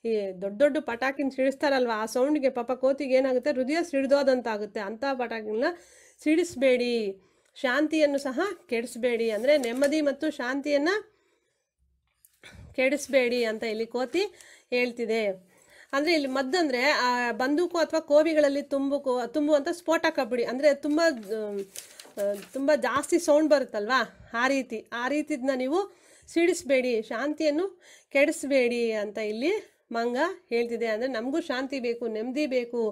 ಈ ದೊಡ್ಡ ದೊಡ್ಡ ಪಟಾಕಿನ ಸಿಡಿಸ್ತಾರಲ್ವ ಆ ಸೌಂಡ್ಗೆ ಪಾಪ ಕೋತಿಗೆ ಏನಾಗುತ್ತೆ ಹೃದಯ ಸಿಡಿದೋದಂತಾಗುತ್ತೆ ಅಂಥ ಪಟಾಕಿಗಳನ್ನ ಸಿಡಿಸಬೇಡಿ ಶಾಂತಿಯನ್ನು ಸಹ ಕೆಡಿಸಬೇಡಿ ಅಂದರೆ ನೆಮ್ಮದಿ ಮತ್ತು ಶಾಂತಿಯನ್ನು ಕೆಡಿಸಬೇಡಿ ಅಂತ ಇಲ್ಲಿ ಕೋತಿ ಹೇಳ್ತಿದೆ ಅಂದರೆ ಇಲ್ಲಿ ಮದ್ದಂದರೆ ಬಂದೂಕು ಅಥವಾ ಕೋವಿಗಳಲ್ಲಿ ತುಂಬು ತುಂಬುವಂಥ ಸ್ಫೋಟ ಕಬಡ್ಡಿ ಅಂದರೆ ತುಂಬ ತುಂಬ ಜಾಸ್ತಿ ಸೌಂಡ್ ಬರುತ್ತಲ್ವಾ ಆ ರೀತಿ ಆ ರೀತಿದನ್ನ ನೀವು ಸಿಡಿಸಬೇಡಿ ಶಾಂತಿಯನ್ನು ಕೆಡಿಸಬೇಡಿ ಅಂತ ಇಲ್ಲಿ ಮಂಗ ಹೇಳ್ತಿದೆ ಅಂದರೆ ನಮಗೂ ಶಾಂತಿ ಬೇಕು ನೆಮ್ಮದಿ ಬೇಕು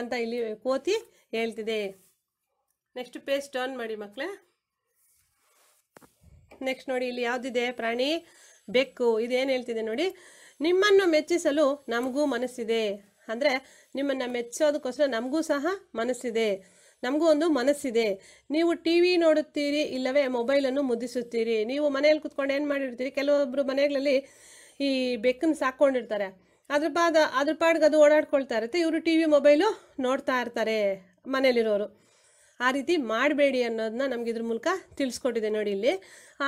ಅಂತ ಇಲ್ಲಿ ಕೋತಿ ಹೇಳ್ತಿದೆ ನೆಕ್ಸ್ಟ್ ಪೇಸ್ಟ್ ಟರ್ನ್ ಮಾಡಿ ಮಕ್ಕಳೇ ನೆಕ್ಸ್ಟ್ ನೋಡಿ ಇಲ್ಲಿ ಯಾವುದಿದೆ ಪ್ರಾಣಿ ಬೆಕ್ಕು ಇದೇನು ಹೇಳ್ತಿದೆ ನೋಡಿ ನಿಮ್ಮನ್ನು ಮೆಚ್ಚಿಸಲು ನಮಗೂ ಮನಸ್ಸಿದೆ ಅಂದರೆ ನಿಮ್ಮನ್ನು ಮೆಚ್ಚೋದಕ್ಕೋಸ್ಕರ ನಮಗೂ ಸಹ ಮನಸ್ಸಿದೆ ನಮಗೂ ಒಂದು ಮನಸ್ಸಿದೆ ನೀವು ಟಿ ವಿ ನೋಡುತ್ತೀರಿ ಇಲ್ಲವೇ ಮೊಬೈಲನ್ನು ಮುದ್ದಿಸುತ್ತೀರಿ ನೀವು ಮನೆಯಲ್ಲಿ ಕುತ್ಕೊಂಡು ಏನು ಮಾಡಿರ್ತೀರಿ ಕೆಲವೊಬ್ಬರು ಮನೆಗಳಲ್ಲಿ ಈ ಬೆಕ್ಕನ್ನು ಸಾಕೊಂಡಿರ್ತಾರೆ ಅದ್ರ ಪಾದ ಅದ್ರ ಪಾಡ್ಗೆ ಅದು ಓಡಾಡ್ಕೊಳ್ತಾ ಇರುತ್ತೆ ಇವರು ಟಿ ವಿ ಮೊಬೈಲು ನೋಡ್ತಾ ಇರ್ತಾರೆ ಮನೇಲಿರೋರು ಆ ರೀತಿ ಮಾಡಬೇಡಿ ಅನ್ನೋದನ್ನ ನಮ್ಗೆ ಇದ್ರ ಮೂಲಕ ತಿಳಿಸ್ಕೊಟ್ಟಿದೆ ನೋಡಿ ಇಲ್ಲಿ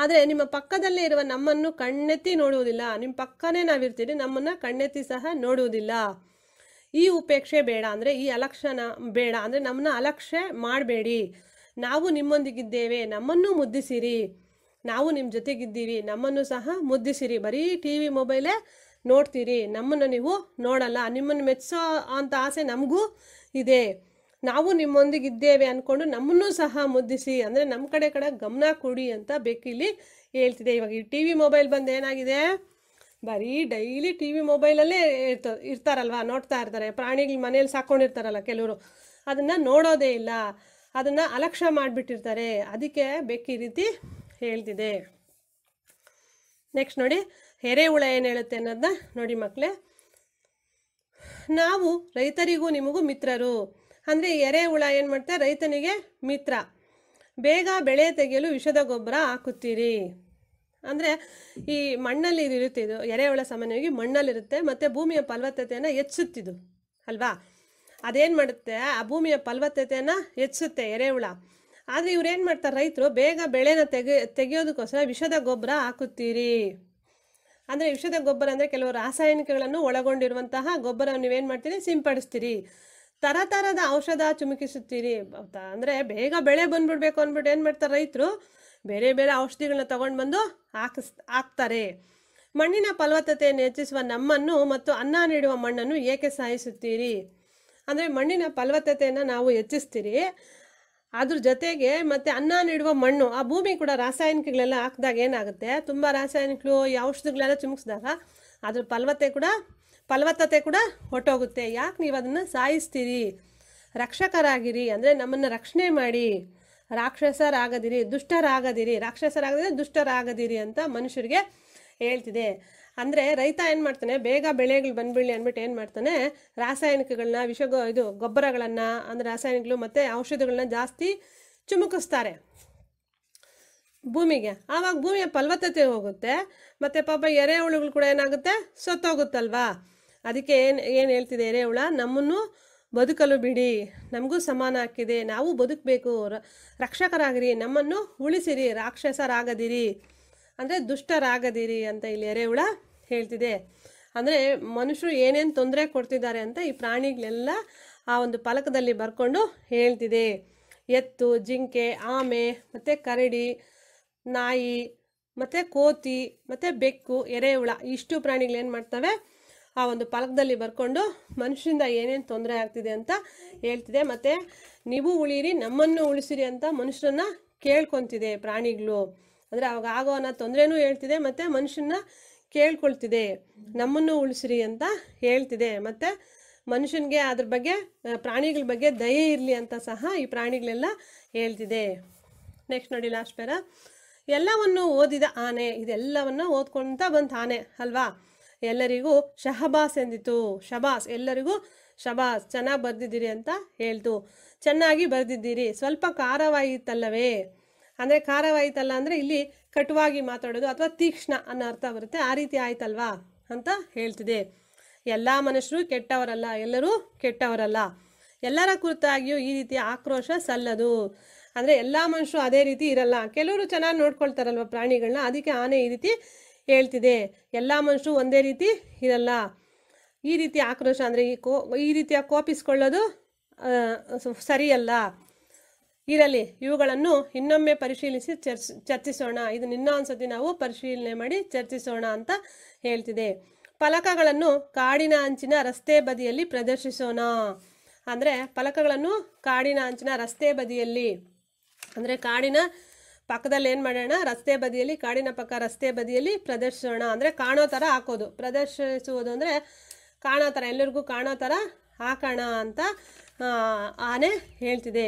ಆದರೆ ನಿಮ್ಮ ಪಕ್ಕದಲ್ಲೇ ಇರುವ ನಮ್ಮನ್ನು ಕಣ್ಣೆತ್ತಿ ನೋಡುವುದಿಲ್ಲ ನಿಮ್ಮ ಪಕ್ಕನೇ ನಾವಿರ್ತೀರಿ ನಮ್ಮನ್ನು ಕಣ್ಣೆತ್ತಿ ಸಹ ನೋಡುವುದಿಲ್ಲ ಈ ಉಪೇಕ್ಷೆ ಬೇಡ ಅಂದರೆ ಈ ಅಲಕ್ಷಣ ಬೇಡ ಅಂದರೆ ನಮ್ಮನ್ನ ಅಲಕ್ಷ್ಯ ಮಾಡಬೇಡಿ ನಾವು ನಿಮ್ಮೊಂದಿಗಿದ್ದೇವೆ ನಮ್ಮನ್ನು ಮುದ್ದಿಸಿರಿ ನಾವು ನಿಮ್ಮ ಜೊತೆಗಿದ್ದೀವಿ ನಮ್ಮನ್ನು ಸಹ ಮುದ್ದಿಸಿರಿ ಬರೀ ಟಿ ವಿ ಮೊಬೈಲೇ ನೋಡ್ತೀರಿ ನಮ್ಮನ್ನು ನೀವು ನೋಡಲ್ಲ ನಿಮ್ಮನ್ನು ಮೆಚ್ಚೋ ಅಂತ ಆಸೆ ನಮಗೂ ಇದೆ ನಾವು ನಿಮ್ಮೊಂದಿಗೆ ಇದ್ದೇವೆ ಅಂದ್ಕೊಂಡು ನಮ್ಮನ್ನು ಸಹ ಮುದ್ದಿಸಿ ಅಂದರೆ ನಮ್ಮ ಕಡೆ ಕಡೆ ಗಮನ ಕೊಡಿ ಅಂತ ಬೇಕಿಲ್ಲಿ ಹೇಳ್ತಿದೆ ಇವಾಗ ಈ ಟಿ ವಿ ಮೊಬೈಲ್ ಬಂದು ಏನಾಗಿದೆ ಬರೀ ಡೈಲಿ ಟಿ ವಿ ಮೊಬೈಲಲ್ಲೇ ಇರ್ತ ಇರ್ತಾರಲ್ವ ನೋಡ್ತಾ ಇರ್ತಾರೆ ಪ್ರಾಣಿಗಳು ಮನೇಲಿ ಸಾಕೊಂಡಿರ್ತಾರಲ್ಲ ಕೆಲವರು ಅದನ್ನು ನೋಡೋದೇ ಇಲ್ಲ ಅದನ್ನು ಅಲಕ್ಷ್ಯ ಮಾಡಿಬಿಟ್ಟಿರ್ತಾರೆ ಅದಕ್ಕೆ ಬೆಕ್ಕಿ ರೀತಿ ಹೇಳ್ತಿದೆ ನೆಕ್ಸ್ಟ್ ನೋಡಿ ಹುಳ ಏನು ಹೇಳುತ್ತೆ ಅನ್ನೋದನ್ನ ನೋಡಿ ಮಕ್ಕಳೇ ನಾವು ರೈತರಿಗೂ ನಿಮಗೂ ಮಿತ್ರರು ಅಂದರೆ ಎರೆಹುಳ ಏನು ಮಾಡ್ತೆ ರೈತನಿಗೆ ಮಿತ್ರ ಬೇಗ ಬೆಳೆ ತೆಗೆಯಲು ವಿಷದ ಗೊಬ್ಬರ ಹಾಕುತ್ತೀರಿ ಅಂದರೆ ಈ ಮಣ್ಣಲ್ಲಿ ಇರುತ್ತೆ ಇದು ಎರೆಹುಳ ಸಾಮಾನ್ಯವಾಗಿ ಮಣ್ಣಲ್ಲಿರುತ್ತೆ ಮತ್ತು ಭೂಮಿಯ ಫಲವತ್ತತೆಯನ್ನು ಹೆಚ್ಚುತ್ತಿದ್ದು ಅಲ್ವಾ ಅದೇನು ಮಾಡುತ್ತೆ ಆ ಭೂಮಿಯ ಫಲವತ್ತತೆಯನ್ನು ಹೆಚ್ಚುತ್ತೆ ಎರೆಹುಳ ಆದರೆ ಇವ್ರೇನು ಮಾಡ್ತಾರೆ ರೈತರು ಬೇಗ ಬೆಳೆನ ತೆಗೆ ತೆಗೆಯೋದಕ್ಕೋಸ್ಕರ ವಿಷದ ಗೊಬ್ಬರ ಹಾಕುತ್ತೀರಿ ಅಂದರೆ ವಿಷದ ಗೊಬ್ಬರ ಅಂದರೆ ಕೆಲವು ರಾಸಾಯನಿಕಗಳನ್ನು ಒಳಗೊಂಡಿರುವಂತಹ ಗೊಬ್ಬರವನ್ನು ನೀವೇನು ಮಾಡ್ತೀರಿ ಸಿಂಪಡಿಸ್ತೀರಿ ಥರ ಥರದ ಔಷಧ ಚುಮುಕಿಸುತ್ತೀರಿ ಅಂದರೆ ಬೇಗ ಬೆಳೆ ಬಂದ್ಬಿಡ್ಬೇಕು ಅಂದ್ಬಿಟ್ಟು ಏನು ಮಾಡ್ತಾರೆ ರೈತರು ಬೇರೆ ಬೇರೆ ಔಷಧಿಗಳನ್ನ ತಗೊಂಡು ಬಂದು ಹಾಕಿಸ್ ಹಾಕ್ತಾರೆ ಮಣ್ಣಿನ ಫಲವತ್ತತೆಯನ್ನು ಹೆಚ್ಚಿಸುವ ನಮ್ಮನ್ನು ಮತ್ತು ಅನ್ನ ನೀಡುವ ಮಣ್ಣನ್ನು ಏಕೆ ಸಾಯಿಸುತ್ತೀರಿ ಅಂದರೆ ಮಣ್ಣಿನ ಫಲವತ್ತತೆಯನ್ನು ನಾವು ಹೆಚ್ಚಿಸ್ತೀರಿ ಅದ್ರ ಜೊತೆಗೆ ಮತ್ತು ಅನ್ನ ನೀಡುವ ಮಣ್ಣು ಆ ಭೂಮಿ ಕೂಡ ರಾಸಾಯನಿಕಗಳೆಲ್ಲ ಹಾಕಿದಾಗ ಏನಾಗುತ್ತೆ ತುಂಬ ರಾಸಾಯನಿಕಗಳು ಈ ಔಷಧಿಗಳೆಲ್ಲ ಚಿಮುಕಿಸಿದಾಗ ಅದ್ರ ಫಲವತ್ತೆ ಕೂಡ ಫಲವತ್ತತೆ ಕೂಡ ಹೊಟ್ಟೋಗುತ್ತೆ ಯಾಕೆ ನೀವು ಅದನ್ನು ಸಾಯಿಸ್ತೀರಿ ರಕ್ಷಕರಾಗಿರಿ ಅಂದರೆ ನಮ್ಮನ್ನು ರಕ್ಷಣೆ ಮಾಡಿ ರಾಕ್ಷಸರಾಗದಿರಿ ದುಷ್ಟರಾಗದಿರಿ ರಾಕ್ಷಸರಾಗದಿರಿ ದುಷ್ಟರಾಗದಿರಿ ಅಂತ ಮನುಷ್ಯರಿಗೆ ಹೇಳ್ತಿದೆ ಅಂದರೆ ರೈತ ಏನು ಮಾಡ್ತಾನೆ ಬೇಗ ಬೆಳೆಗಳು ಬಂದ್ಬಿಡಲಿ ಅಂದ್ಬಿಟ್ಟು ಏನು ಮಾಡ್ತಾನೆ ರಾಸಾಯನಿಕಗಳನ್ನ ವಿಷ ಇದು ಗೊಬ್ಬರಗಳನ್ನು ಅಂದರೆ ರಾಸಾಯನಿಕಗಳು ಮತ್ತು ಔಷಧಿಗಳನ್ನ ಜಾಸ್ತಿ ಚುಮುಕಿಸ್ತಾರೆ ಭೂಮಿಗೆ ಆವಾಗ ಭೂಮಿಯ ಫಲವತ್ತತೆ ಹೋಗುತ್ತೆ ಮತ್ತು ಪಾಪ ಎರೆಹುಳುಗಳು ಕೂಡ ಏನಾಗುತ್ತೆ ಸತ್ತೋಗುತ್ತಲ್ವಾ ಅದಕ್ಕೆ ಏನು ಏನು ಹೇಳ್ತಿದೆ ಎರೆಹುಳ ನಮ್ಮನ್ನು ಬದುಕಲು ಬಿಡಿ ನಮಗೂ ಸಮಾನ ಹಾಕಿದೆ ನಾವು ಬದುಕಬೇಕು ರಕ್ಷಕರಾಗಿರಿ ನಮ್ಮನ್ನು ಉಳಿಸಿರಿ ರಾಕ್ಷಸರಾಗದಿರಿ ಅಂದರೆ ದುಷ್ಟರಾಗದಿರಿ ಅಂತ ಇಲ್ಲಿ ಎರೆಹುಳ ಹೇಳ್ತಿದೆ ಅಂದರೆ ಮನುಷ್ಯರು ಏನೇನು ತೊಂದರೆ ಕೊಡ್ತಿದ್ದಾರೆ ಅಂತ ಈ ಪ್ರಾಣಿಗಳೆಲ್ಲ ಆ ಒಂದು ಫಲಕದಲ್ಲಿ ಬರ್ಕೊಂಡು ಹೇಳ್ತಿದೆ ಎತ್ತು ಜಿಂಕೆ ಆಮೆ ಮತ್ತು ಕರಡಿ ನಾಯಿ ಮತ್ತು ಕೋತಿ ಮತ್ತು ಬೆಕ್ಕು ಎರೆಹುಳ ಇಷ್ಟು ಪ್ರಾಣಿಗಳೇನು ಮಾಡ್ತವೆ ಆ ಒಂದು ಫಲಕದಲ್ಲಿ ಬರ್ಕೊಂಡು ಮನುಷ್ಯರಿಂದ ಏನೇನು ತೊಂದರೆ ಆಗ್ತಿದೆ ಅಂತ ಹೇಳ್ತಿದೆ ಮತ್ತು ನೀವು ಉಳಿಯಿರಿ ನಮ್ಮನ್ನು ಉಳಿಸಿರಿ ಅಂತ ಮನುಷ್ಯರನ್ನ ಕೇಳ್ಕೊತಿದೆ ಪ್ರಾಣಿಗಳು ಅಂದರೆ ಅವಾಗ ಆಗೋ ಅನ್ನೋ ತೊಂದರೆನೂ ಹೇಳ್ತಿದೆ ಮತ್ತು ಮನುಷ್ಯನ ಕೇಳ್ಕೊಳ್ತಿದೆ ನಮ್ಮನ್ನು ಉಳಿಸಿರಿ ಅಂತ ಹೇಳ್ತಿದೆ ಮತ್ತು ಮನುಷ್ಯನಿಗೆ ಅದ್ರ ಬಗ್ಗೆ ಪ್ರಾಣಿಗಳ ಬಗ್ಗೆ ದಯೆ ಇರಲಿ ಅಂತ ಸಹ ಈ ಪ್ರಾಣಿಗಳೆಲ್ಲ ಹೇಳ್ತಿದೆ ನೆಕ್ಸ್ಟ್ ನೋಡಿ ಲಾಸ್ಟ್ ಪೇರ ಎಲ್ಲವನ್ನು ಓದಿದ ಆನೆ ಇದೆಲ್ಲವನ್ನು ಓದ್ಕೊಳ್ತಾ ಬಂತ ಆನೆ ಅಲ್ವಾ ಎಲ್ಲರಿಗೂ ಶಹಬಾಸ್ ಎಂದಿತು ಶಬಾಸ್ ಎಲ್ಲರಿಗೂ ಶಬಾಸ್ ಚೆನ್ನಾಗಿ ಬರೆದಿದ್ದೀರಿ ಅಂತ ಹೇಳ್ತು ಚೆನ್ನಾಗಿ ಬರೆದಿದ್ದೀರಿ ಸ್ವಲ್ಪ ಖಾರವಾಯಿತಲ್ಲವೇ ಅಂದರೆ ಖಾರವಾಯಿತಲ್ಲ ಅಂದರೆ ಇಲ್ಲಿ ಕಟುವಾಗಿ ಮಾತಾಡೋದು ಅಥವಾ ತೀಕ್ಷ್ಣ ಅನ್ನೋ ಅರ್ಥ ಬರುತ್ತೆ ಆ ರೀತಿ ಆಯ್ತಲ್ವಾ ಅಂತ ಹೇಳ್ತಿದೆ ಎಲ್ಲ ಮನುಷ್ಯರು ಕೆಟ್ಟವರಲ್ಲ ಎಲ್ಲರೂ ಕೆಟ್ಟವರಲ್ಲ ಎಲ್ಲರ ಕುರಿತಾಗಿಯೂ ಈ ರೀತಿ ಆಕ್ರೋಶ ಸಲ್ಲದು ಅಂದರೆ ಎಲ್ಲ ಮನುಷ್ಯರು ಅದೇ ರೀತಿ ಇರಲ್ಲ ಕೆಲವರು ಚೆನ್ನಾಗಿ ನೋಡ್ಕೊಳ್ತಾರಲ್ವ ಪ್ರಾಣಿಗಳನ್ನ ಅದಕ್ಕೆ ಆನೆ ಈ ರೀತಿ ಹೇಳ್ತಿದೆ ಎಲ್ಲ ಮನುಷ್ಯರು ಒಂದೇ ರೀತಿ ಇರಲ್ಲ ಈ ರೀತಿ ಆಕ್ರೋಶ ಅಂದರೆ ಈ ಕೋ ಈ ರೀತಿಯ ಕೋಪಿಸ್ಕೊಳ್ಳೋದು ಸರಿಯಲ್ಲ ಇರಲಿ ಇವುಗಳನ್ನು ಇನ್ನೊಮ್ಮೆ ಪರಿಶೀಲಿಸಿ ಚರ್ಚ್ ಚರ್ಚಿಸೋಣ ಇದು ಇನ್ನೊಂದು ನಾವು ಪರಿಶೀಲನೆ ಮಾಡಿ ಚರ್ಚಿಸೋಣ ಅಂತ ಹೇಳ್ತಿದೆ ಫಲಕಗಳನ್ನು ಕಾಡಿನ ಅಂಚಿನ ರಸ್ತೆ ಬದಿಯಲ್ಲಿ ಪ್ರದರ್ಶಿಸೋಣ ಅಂದರೆ ಫಲಕಗಳನ್ನು ಕಾಡಿನ ಅಂಚಿನ ರಸ್ತೆ ಬದಿಯಲ್ಲಿ ಅಂದರೆ ಕಾಡಿನ ಪಕ್ಕದಲ್ಲಿ ಏನು ಮಾಡೋಣ ರಸ್ತೆ ಬದಿಯಲ್ಲಿ ಕಾಡಿನ ಪಕ್ಕ ರಸ್ತೆ ಬದಿಯಲ್ಲಿ ಪ್ರದರ್ಶಿಸೋಣ ಅಂದರೆ ಕಾಣೋ ಥರ ಹಾಕೋದು ಪ್ರದರ್ಶಿಸುವುದು ಅಂದರೆ ಕಾಣೋ ಥರ ಎಲ್ಲರಿಗೂ ಕಾಣೋ ಥರ ಹಾಕೋಣ ಅಂತ ಆನೆ ಹೇಳ್ತಿದೆ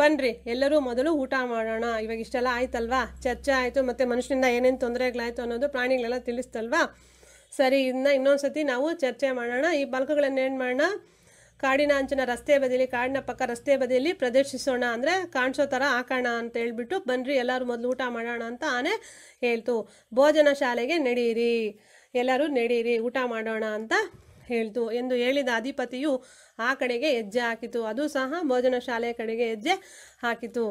ಬನ್ನಿರಿ ಎಲ್ಲರೂ ಮೊದಲು ಊಟ ಮಾಡೋಣ ಇವಾಗ ಇಷ್ಟೆಲ್ಲ ಆಯ್ತಲ್ವಾ ಚರ್ಚೆ ಆಯಿತು ಮತ್ತು ಮನುಷ್ಯನಿಂದ ಏನೇನು ತೊಂದರೆಗಳಾಯಿತು ಅನ್ನೋದು ಪ್ರಾಣಿಗಳೆಲ್ಲ ತಿಳಿಸ್ತಲ್ವಾ ಸರಿ ಇದನ್ನ ಇನ್ನೊಂದು ಸತಿ ನಾವು ಚರ್ಚೆ ಮಾಡೋಣ ಈ ಏನು ಮಾಡೋಣ ಕಾಡಿನ ಅಂಚಿನ ರಸ್ತೆ ಬದಿಯಲ್ಲಿ ಕಾಡಿನ ಪಕ್ಕ ರಸ್ತೆ ಬದಿಯಲ್ಲಿ ಪ್ರದರ್ಶಿಸೋಣ ಅಂದರೆ ಕಾಣಿಸೋ ಥರ ಹಾಕೋಣ ಅಂತ ಹೇಳ್ಬಿಟ್ಟು ಬನ್ನಿರಿ ಎಲ್ಲರೂ ಮೊದಲು ಊಟ ಮಾಡೋಣ ಅಂತ ಆನೆ ಹೇಳ್ತು ಭೋಜನ ಶಾಲೆಗೆ ನಡೀರಿ ಎಲ್ಲರೂ ನಡೀರಿ ಊಟ ಮಾಡೋಣ ಅಂತ ಹೇಳ್ತು ಎಂದು ಹೇಳಿದ ಅಧಿಪತಿಯು ಆ ಕಡೆಗೆ ಹೆಜ್ಜೆ ಹಾಕಿತು ಅದು ಸಹ ಭೋಜನ ಶಾಲೆಯ ಕಡೆಗೆ ಹೆಜ್ಜೆ ಹಾಕಿತು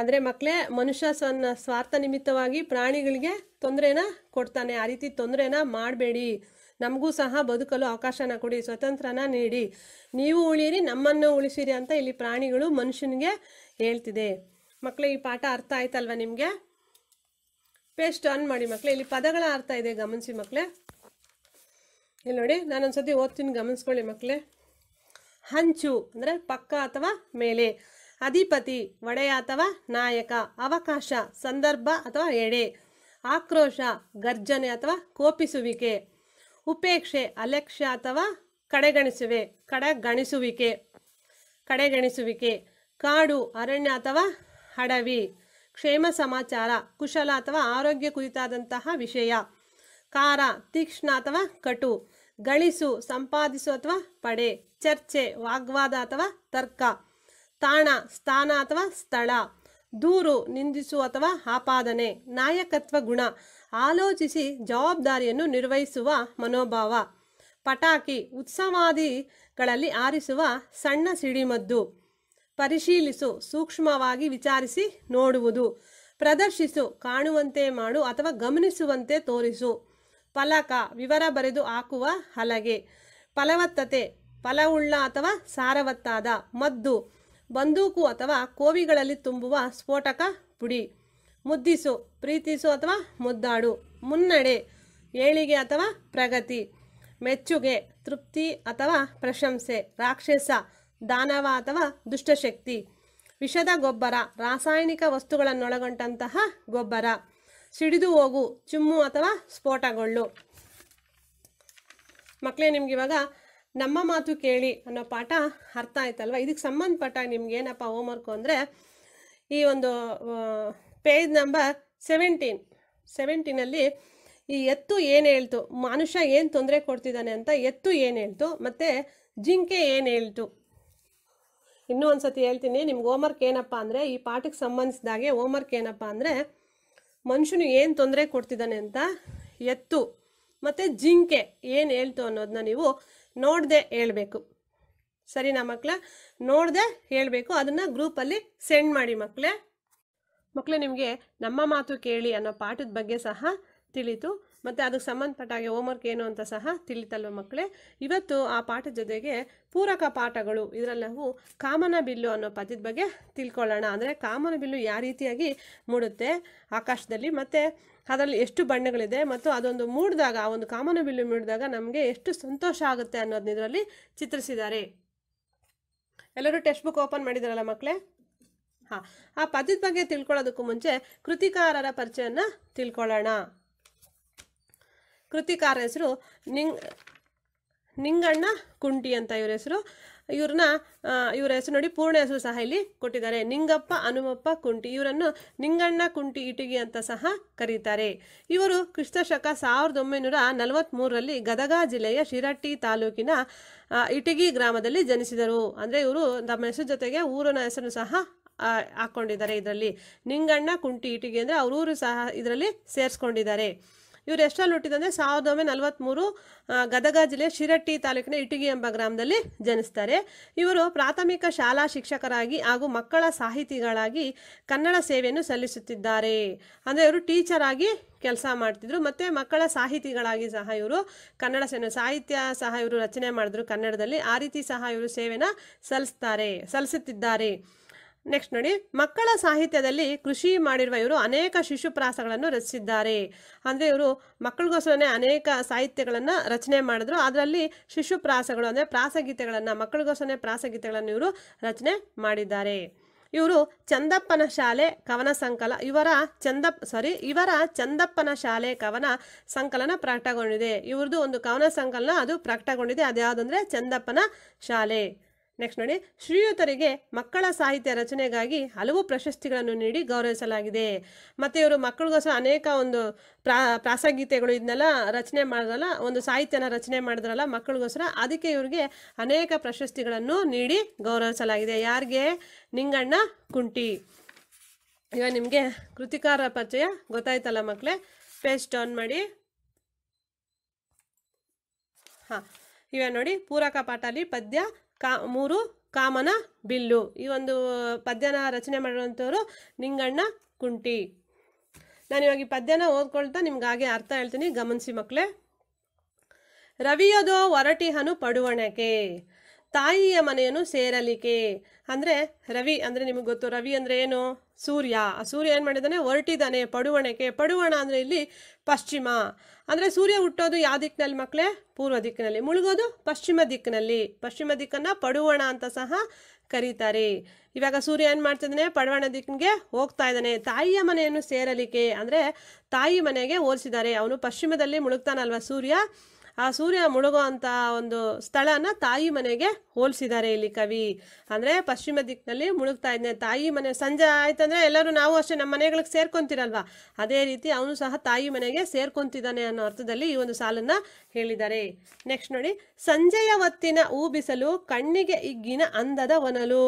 ಅಂದರೆ ಮಕ್ಕಳೇ ಮನುಷ್ಯ ಸನ್ನ ಸ್ವಾರ್ಥ ನಿಮಿತ್ತವಾಗಿ ಪ್ರಾಣಿಗಳಿಗೆ ತೊಂದರೆನ ಕೊಡ್ತಾನೆ ಆ ರೀತಿ ತೊಂದರೆನ ಮಾಡಬೇಡಿ ನಮಗೂ ಸಹ ಬದುಕಲು ಅವಕಾಶನ ಕೊಡಿ ಸ್ವತಂತ್ರನ ನೀಡಿ ನೀವು ಉಳಿಯಿರಿ ನಮ್ಮನ್ನು ಉಳಿಸಿರಿ ಅಂತ ಇಲ್ಲಿ ಪ್ರಾಣಿಗಳು ಮನುಷ್ಯನಿಗೆ ಹೇಳ್ತಿದೆ ಮಕ್ಕಳು ಈ ಪಾಠ ಅರ್ಥ ಆಯ್ತಲ್ವ ನಿಮಗೆ ಪೇಸ್ಟ್ ಆನ್ ಮಾಡಿ ಮಕ್ಕಳೇ ಇಲ್ಲಿ ಪದಗಳ ಅರ್ಥ ಇದೆ ಗಮನಿಸಿ ಮಕ್ಕಳೇ ಇಲ್ಲಿ ನೋಡಿ ನಾನೊಂದ್ಸತಿ ಓದ್ತೀನಿ ಗಮನಿಸ್ಕೊಳ್ಳಿ ಮಕ್ಕಳೇ ಹಂಚು ಅಂದರೆ ಪಕ್ಕ ಅಥವಾ ಮೇಲೆ ಅಧಿಪತಿ ಒಡೆಯ ಅಥವಾ ನಾಯಕ ಅವಕಾಶ ಸಂದರ್ಭ ಅಥವಾ ಎಡೆ ಆಕ್ರೋಶ ಗರ್ಜನೆ ಅಥವಾ ಕೋಪಿಸುವಿಕೆ ಉಪೇಕ್ಷೆ ಅಲಕ್ಷ್ಯ ಅಥವಾ ಕಡೆಗಣಿಸುವೆ ಕಡೆಗಣಿಸುವಿಕೆ ಕಡೆಗಣಿಸುವಿಕೆ ಕಾಡು ಅರಣ್ಯ ಅಥವಾ ಹಡವಿ ಕ್ಷೇಮ ಸಮಾಚಾರ ಕುಶಲ ಅಥವಾ ಆರೋಗ್ಯ ಕುರಿತಾದಂತಹ ವಿಷಯ ಕಾರ ತೀಕ್ಷ್ಣ ಅಥವಾ ಕಟು ಗಳಿಸು ಸಂಪಾದಿಸು ಅಥವಾ ಪಡೆ ಚರ್ಚೆ ವಾಗ್ವಾದ ಅಥವಾ ತರ್ಕ ತಾಣ ಸ್ಥಾನ ಅಥವಾ ಸ್ಥಳ ದೂರು ನಿಂದಿಸು ಅಥವಾ ಆಪಾದನೆ ನಾಯಕತ್ವ ಗುಣ ಆಲೋಚಿಸಿ ಜವಾಬ್ದಾರಿಯನ್ನು ನಿರ್ವಹಿಸುವ ಮನೋಭಾವ ಪಟಾಕಿ ಉತ್ಸವಾದಿಗಳಲ್ಲಿ ಆರಿಸುವ ಸಣ್ಣ ಸಿಡಿಮದ್ದು ಪರಿಶೀಲಿಸು ಸೂಕ್ಷ್ಮವಾಗಿ ವಿಚಾರಿಸಿ ನೋಡುವುದು ಪ್ರದರ್ಶಿಸು ಕಾಣುವಂತೆ ಮಾಡು ಅಥವಾ ಗಮನಿಸುವಂತೆ ತೋರಿಸು ಫಲಕ ವಿವರ ಬರೆದು ಹಾಕುವ ಹಲಗೆ ಫಲವತ್ತತೆ ಫಲವುಳ್ಳ ಅಥವಾ ಸಾರವತ್ತಾದ ಮದ್ದು ಬಂದೂಕು ಅಥವಾ ಕೋವಿಗಳಲ್ಲಿ ತುಂಬುವ ಸ್ಫೋಟಕ ಪುಡಿ ಮುದ್ದಿಸು ಪ್ರೀತಿಸು ಅಥವಾ ಮುದ್ದಾಡು ಮುನ್ನಡೆ ಏಳಿಗೆ ಅಥವಾ ಪ್ರಗತಿ ಮೆಚ್ಚುಗೆ ತೃಪ್ತಿ ಅಥವಾ ಪ್ರಶಂಸೆ ರಾಕ್ಷಸ ದಾನವ ಅಥವಾ ದುಷ್ಟಶಕ್ತಿ ವಿಷದ ಗೊಬ್ಬರ ರಾಸಾಯನಿಕ ವಸ್ತುಗಳನ್ನೊಳಗೊಂಡಂತಹ ಗೊಬ್ಬರ ಸಿಡಿದು ಹೋಗು ಚುಮ್ಮು ಅಥವಾ ಸ್ಫೋಟಗೊಳ್ಳು ಮಕ್ಕಳೇ ನಿಮ್ಗೆ ಇವಾಗ ನಮ್ಮ ಮಾತು ಕೇಳಿ ಅನ್ನೋ ಪಾಠ ಅರ್ಥ ಆಯ್ತಲ್ವ ಇದಕ್ಕೆ ಸಂಬಂಧಪಟ್ಟ ನಿಮ್ಗೆ ಏನಪ್ಪ ಹೋಮ್ವರ್ಕು ಅಂದರೆ ಈ ಒಂದು ಪೇಜ್ ನಂಬರ್ ಸೆವೆಂಟೀನ್ ಸೆವೆಂಟೀನಲ್ಲಿ ಈ ಎತ್ತು ಏನು ಹೇಳ್ತು ಮನುಷ್ಯ ಏನು ತೊಂದರೆ ಕೊಡ್ತಿದ್ದಾನೆ ಅಂತ ಎತ್ತು ಏನು ಹೇಳ್ತು ಮತ್ತು ಜಿಂಕೆ ಏನು ಹೇಳ್ತು ಇನ್ನೂ ಒಂದು ಸತಿ ಹೇಳ್ತೀನಿ ನಿಮ್ಗೆ ಹೋಮ್ವರ್ಕ್ ಏನಪ್ಪ ಅಂದರೆ ಈ ಪಾಠಕ್ಕೆ ಸಂಬಂಧಿಸಿದಾಗೆ ಹೋಮ್ವರ್ಕ್ ಏನಪ್ಪ ಅಂದರೆ ಮನುಷ್ಯನು ಏನು ತೊಂದರೆ ಕೊಡ್ತಿದ್ದಾನೆ ಅಂತ ಎತ್ತು ಮತ್ತು ಜಿಂಕೆ ಏನು ಹೇಳ್ತು ಅನ್ನೋದನ್ನ ನೀವು ನೋಡದೆ ಹೇಳ್ಬೇಕು ಸರಿನಾ ಮಕ್ಕಳ ನೋಡದೆ ಹೇಳಬೇಕು ಅದನ್ನು ಗ್ರೂಪಲ್ಲಿ ಸೆಂಡ್ ಮಾಡಿ ಮಕ್ಕಳೇ ಮಕ್ಕಳು ನಿಮಗೆ ನಮ್ಮ ಮಾತು ಕೇಳಿ ಅನ್ನೋ ಪಾಠದ ಬಗ್ಗೆ ಸಹ ತಿಳಿತು ಮತ್ತು ಅದಕ್ಕೆ ಸಂಬಂಧಪಟ್ಟಾಗೆ ಹೋಮ್ವರ್ಕ್ ಏನು ಅಂತ ಸಹ ತಿಳಿತಲ್ವ ಮಕ್ಕಳೇ ಇವತ್ತು ಆ ಪಾಠದ ಜೊತೆಗೆ ಪೂರಕ ಪಾಠಗಳು ಇದರಲ್ಲಿ ನಾವು ಕಾಮನ ಬಿಲ್ಲು ಅನ್ನೋ ಪದ್ಯದ ಬಗ್ಗೆ ತಿಳ್ಕೊಳ್ಳೋಣ ಅಂದರೆ ಕಾಮನ ಬಿಲ್ಲು ಯಾವ ರೀತಿಯಾಗಿ ಮೂಡುತ್ತೆ ಆಕಾಶದಲ್ಲಿ ಮತ್ತು ಅದರಲ್ಲಿ ಎಷ್ಟು ಬಣ್ಣಗಳಿದೆ ಮತ್ತು ಅದೊಂದು ಮೂಡಿದಾಗ ಆ ಒಂದು ಕಾಮನ ಬಿಲ್ಲು ಮೂಡಿದಾಗ ನಮಗೆ ಎಷ್ಟು ಸಂತೋಷ ಆಗುತ್ತೆ ಅನ್ನೋದನ್ನ ಇದರಲ್ಲಿ ಚಿತ್ರಿಸಿದ್ದಾರೆ ಎಲ್ಲರೂ ಟೆಕ್ಸ್ಟ್ ಬುಕ್ ಓಪನ್ ಮಾಡಿದಾರಲ್ಲ ಮಕ್ಕಳೇ ಹಾ ಆ ಪದ್ಯದ ಬಗ್ಗೆ ತಿಳ್ಕೊಳ್ಳೋದಕ್ಕೂ ಮುಂಚೆ ಕೃತಿಕಾರರ ಪರಿಚಯನ ತಿಳ್ಕೊಳ್ಳೋಣ ಕೃತಿಕಾರ ಹೆಸರು ನಿಂಗ್ ನಿಂಗಣ್ಣ ಕುಂಟಿ ಅಂತ ಇವ್ರ ಹೆಸರು ಇವ್ರನ್ನ ಇವರ ಹೆಸರು ನೋಡಿ ಪೂರ್ಣ ಹೆಸರು ಸಹ ಇಲ್ಲಿ ಕೊಟ್ಟಿದ್ದಾರೆ ನಿಂಗಪ್ಪ ಅನುಮಪ್ಪ ಕುಂಟಿ ಇವರನ್ನು ನಿಂಗಣ್ಣ ಕುಂಟಿ ಇಟಗಿ ಅಂತ ಸಹ ಕರೀತಾರೆ ಇವರು ಕ್ರಿಸ್ತಶಕ ಸಾವಿರದ ಒಂಬೈನೂರ ನಲವತ್ತ್ಮೂರರಲ್ಲಿ ಗದಗ ಜಿಲ್ಲೆಯ ಶಿರಟ್ಟಿ ತಾಲೂಕಿನ ಇಟಗಿ ಗ್ರಾಮದಲ್ಲಿ ಜನಿಸಿದರು ಅಂದರೆ ಇವರು ತಮ್ಮ ಹೆಸರು ಜೊತೆಗೆ ಊರನ ಹೆಸರು ಸಹ ಹಾಕ್ಕೊಂಡಿದ್ದಾರೆ ಇದರಲ್ಲಿ ನಿಂಗಣ್ಣ ಕುಂಟಿ ಇಟಿಗೆ ಅಂದರೆ ಅವರೂರು ಸಹ ಇದರಲ್ಲಿ ಸೇರಿಸ್ಕೊಂಡಿದ್ದಾರೆ ಇವರು ಎಷ್ಟರಲ್ಲಿ ಹುಟ್ಟಿದಂದರೆ ಸಾವಿರದ ಒಂಬೈನೂರ ನಲವತ್ತ್ಮೂರು ಗದಗ ಜಿಲ್ಲೆ ಶಿರಟ್ಟಿ ತಾಲೂಕಿನ ಇಟಗಿ ಎಂಬ ಗ್ರಾಮದಲ್ಲಿ ಜನಿಸ್ತಾರೆ ಇವರು ಪ್ರಾಥಮಿಕ ಶಾಲಾ ಶಿಕ್ಷಕರಾಗಿ ಹಾಗೂ ಮಕ್ಕಳ ಸಾಹಿತಿಗಳಾಗಿ ಕನ್ನಡ ಸೇವೆಯನ್ನು ಸಲ್ಲಿಸುತ್ತಿದ್ದಾರೆ ಅಂದರೆ ಇವರು ಟೀಚರ್ ಆಗಿ ಕೆಲಸ ಮಾಡ್ತಿದ್ರು ಮತ್ತು ಮಕ್ಕಳ ಸಾಹಿತಿಗಳಾಗಿ ಸಹ ಇವರು ಕನ್ನಡ ಸೇವೆ ಸಾಹಿತ್ಯ ಸಹ ಇವರು ರಚನೆ ಮಾಡಿದ್ರು ಕನ್ನಡದಲ್ಲಿ ಆ ರೀತಿ ಸಹ ಇವರು ಸೇವೆಯನ್ನು ಸಲ್ಲಿಸ್ತಾರೆ ಸಲ್ಲಿಸುತ್ತಿದ್ದಾರೆ ನೆಕ್ಸ್ಟ್ ನೋಡಿ ಮಕ್ಕಳ ಸಾಹಿತ್ಯದಲ್ಲಿ ಕೃಷಿ ಮಾಡಿರುವ ಇವರು ಅನೇಕ ಶಿಶು ಪ್ರಾಸಗಳನ್ನು ರಚಿಸಿದ್ದಾರೆ ಅಂದರೆ ಇವರು ಮಕ್ಕಳಿಗೋಸ್ಕರನೇ ಅನೇಕ ಸಾಹಿತ್ಯಗಳನ್ನು ರಚನೆ ಮಾಡಿದ್ರು ಅದರಲ್ಲಿ ಶಿಶು ಪ್ರಾಸಗಳು ಅಂದರೆ ಪ್ರಾಸಗೀತೆಗಳನ್ನು ಮಕ್ಕಳಿಗೋಸ್ಕರನೇ ಪ್ರಾಸಗೀತೆಗಳನ್ನು ಇವರು ರಚನೆ ಮಾಡಿದ್ದಾರೆ ಇವರು ಚಂದಪ್ಪನ ಶಾಲೆ ಕವನ ಸಂಕಲ ಇವರ ಚಂದ ಸಾರಿ ಇವರ ಚಂದಪ್ಪನ ಶಾಲೆ ಕವನ ಸಂಕಲನ ಪ್ರಕಟಗೊಂಡಿದೆ ಇವ್ರದ್ದು ಒಂದು ಕವನ ಸಂಕಲನ ಅದು ಪ್ರಕಟಗೊಂಡಿದೆ ಅದ್ಯಾವುದಂದರೆ ಚಂದಪ್ಪನ ಶಾಲೆ ನೆಕ್ಸ್ಟ್ ನೋಡಿ ಶ್ರೀಯುತರಿಗೆ ಮಕ್ಕಳ ಸಾಹಿತ್ಯ ರಚನೆಗಾಗಿ ಹಲವು ಪ್ರಶಸ್ತಿಗಳನ್ನು ನೀಡಿ ಗೌರವಿಸಲಾಗಿದೆ ಮತ್ತು ಇವರು ಮಕ್ಕಳಿಗೋಸ್ಕರ ಅನೇಕ ಒಂದು ಪ್ರಾ ಪ್ರಾಸಗೀತೆಗಳು ಇದನ್ನೆಲ್ಲ ರಚನೆ ಮಾಡಿದ್ರಲ್ಲ ಒಂದು ಸಾಹಿತ್ಯನ ರಚನೆ ಮಾಡಿದ್ರಲ್ಲ ಮಕ್ಕಳಿಗೋಸ್ಕರ ಅದಕ್ಕೆ ಇವ್ರಿಗೆ ಅನೇಕ ಪ್ರಶಸ್ತಿಗಳನ್ನು ನೀಡಿ ಗೌರವಿಸಲಾಗಿದೆ ಯಾರಿಗೆ ನಿಂಗಣ್ಣ ಕುಂಟಿ ಇವಾಗ ನಿಮಗೆ ಕೃತಿಕಾರ ಪರಿಚಯ ಗೊತ್ತಾಯ್ತಲ್ಲ ಮಕ್ಕಳೇ ಪೇಸ್ಟ್ ಆನ್ ಮಾಡಿ ಹಾಂ ಇವಾಗ ನೋಡಿ ಪೂರಕ ಪಾಠ ಪದ್ಯ ಕಾ ಮೂರು ಕಾಮನ ಬಿಲ್ಲು ಈ ಒಂದು ಪದ್ಯನ ರಚನೆ ಮಾಡುವಂಥವ್ರು ನಿಂಗಣ್ಣ ಕುಂಟಿ ನಾನು ಇವಾಗ ಈ ಪದ್ಯನ ಓದ್ಕೊಳ್ತಾ ನಿಮ್ಗೆ ಹಾಗೆ ಅರ್ಥ ಹೇಳ್ತೀನಿ ಗಮನಿಸಿ ಮಕ್ಕಳೇ ರವಿಯದೋ ಹನು ಪಡುವಣಕೆ ತಾಯಿಯ ಮನೆಯನ್ನು ಸೇರಲಿಕೆ ಅಂದರೆ ರವಿ ಅಂದರೆ ನಿಮಗೆ ಗೊತ್ತು ರವಿ ಅಂದರೆ ಏನು ಸೂರ್ಯ ಆ ಸೂರ್ಯ ಏನು ಮಾಡಿದಾನೆ ಹೊರಟಿದ್ದಾನೆ ಪಡುವಣಕ್ಕೆ ಪಡುವಣ ಅಂದರೆ ಇಲ್ಲಿ ಪಶ್ಚಿಮ ಅಂದರೆ ಸೂರ್ಯ ಹುಟ್ಟೋದು ಯಾವ ದಿಕ್ಕಿನಲ್ಲಿ ಮಕ್ಕಳೇ ಪೂರ್ವ ದಿಕ್ಕಿನಲ್ಲಿ ಮುಳುಗೋದು ಪಶ್ಚಿಮ ದಿಕ್ಕಿನಲ್ಲಿ ಪಶ್ಚಿಮ ದಿಕ್ಕನ್ನು ಪಡುವಣ ಅಂತ ಸಹ ಕರೀತಾರೆ ಇವಾಗ ಸೂರ್ಯ ಏನು ಮಾಡ್ತಿದ್ದಾನೆ ಪಡುವಣ ದಿಕ್ಕಿಗೆ ಹೋಗ್ತಾ ಇದ್ದಾನೆ ತಾಯಿಯ ಮನೆಯನ್ನು ಸೇರಲಿಕ್ಕೆ ಅಂದರೆ ತಾಯಿ ಮನೆಗೆ ಹೋಲಿಸಿದ್ದಾರೆ ಅವನು ಪಶ್ಚಿಮದಲ್ಲಿ ಮುಳುಗ್ತಾನಲ್ವ ಸೂರ್ಯ ಆ ಸೂರ್ಯ ಮುಳುಗೋ ಅಂತ ಒಂದು ಸ್ಥಳನ ತಾಯಿ ಮನೆಗೆ ಹೋಲಿಸಿದ್ದಾರೆ ಇಲ್ಲಿ ಕವಿ ಅಂದ್ರೆ ಪಶ್ಚಿಮ ದಿಕ್ಕಿನಲ್ಲಿ ಮುಳುಗ್ತಾ ಇದ್ದೆ ತಾಯಿ ಮನೆ ಸಂಜೆ ಆಯ್ತಂದ್ರೆ ಎಲ್ಲರೂ ನಾವು ಅಷ್ಟೇ ನಮ್ಮ ಮನೆಗಳಿಗೆ ಸೇರ್ಕೊಂತಿರಲ್ವಾ ಅದೇ ರೀತಿ ಅವನು ಸಹ ತಾಯಿ ಮನೆಗೆ ಸೇರ್ಕೊಂತಿದ್ದಾನೆ ಅನ್ನೋ ಅರ್ಥದಲ್ಲಿ ಈ ಒಂದು ಸಾಲನ್ನ ಹೇಳಿದ್ದಾರೆ ನೆಕ್ಸ್ಟ್ ನೋಡಿ ಸಂಜೆಯ ಹೊತ್ತಿನ ಊಬಿಸಲು ಕಣ್ಣಿಗೆ ಇಗ್ಗಿನ ಅಂದದ ಒನಲು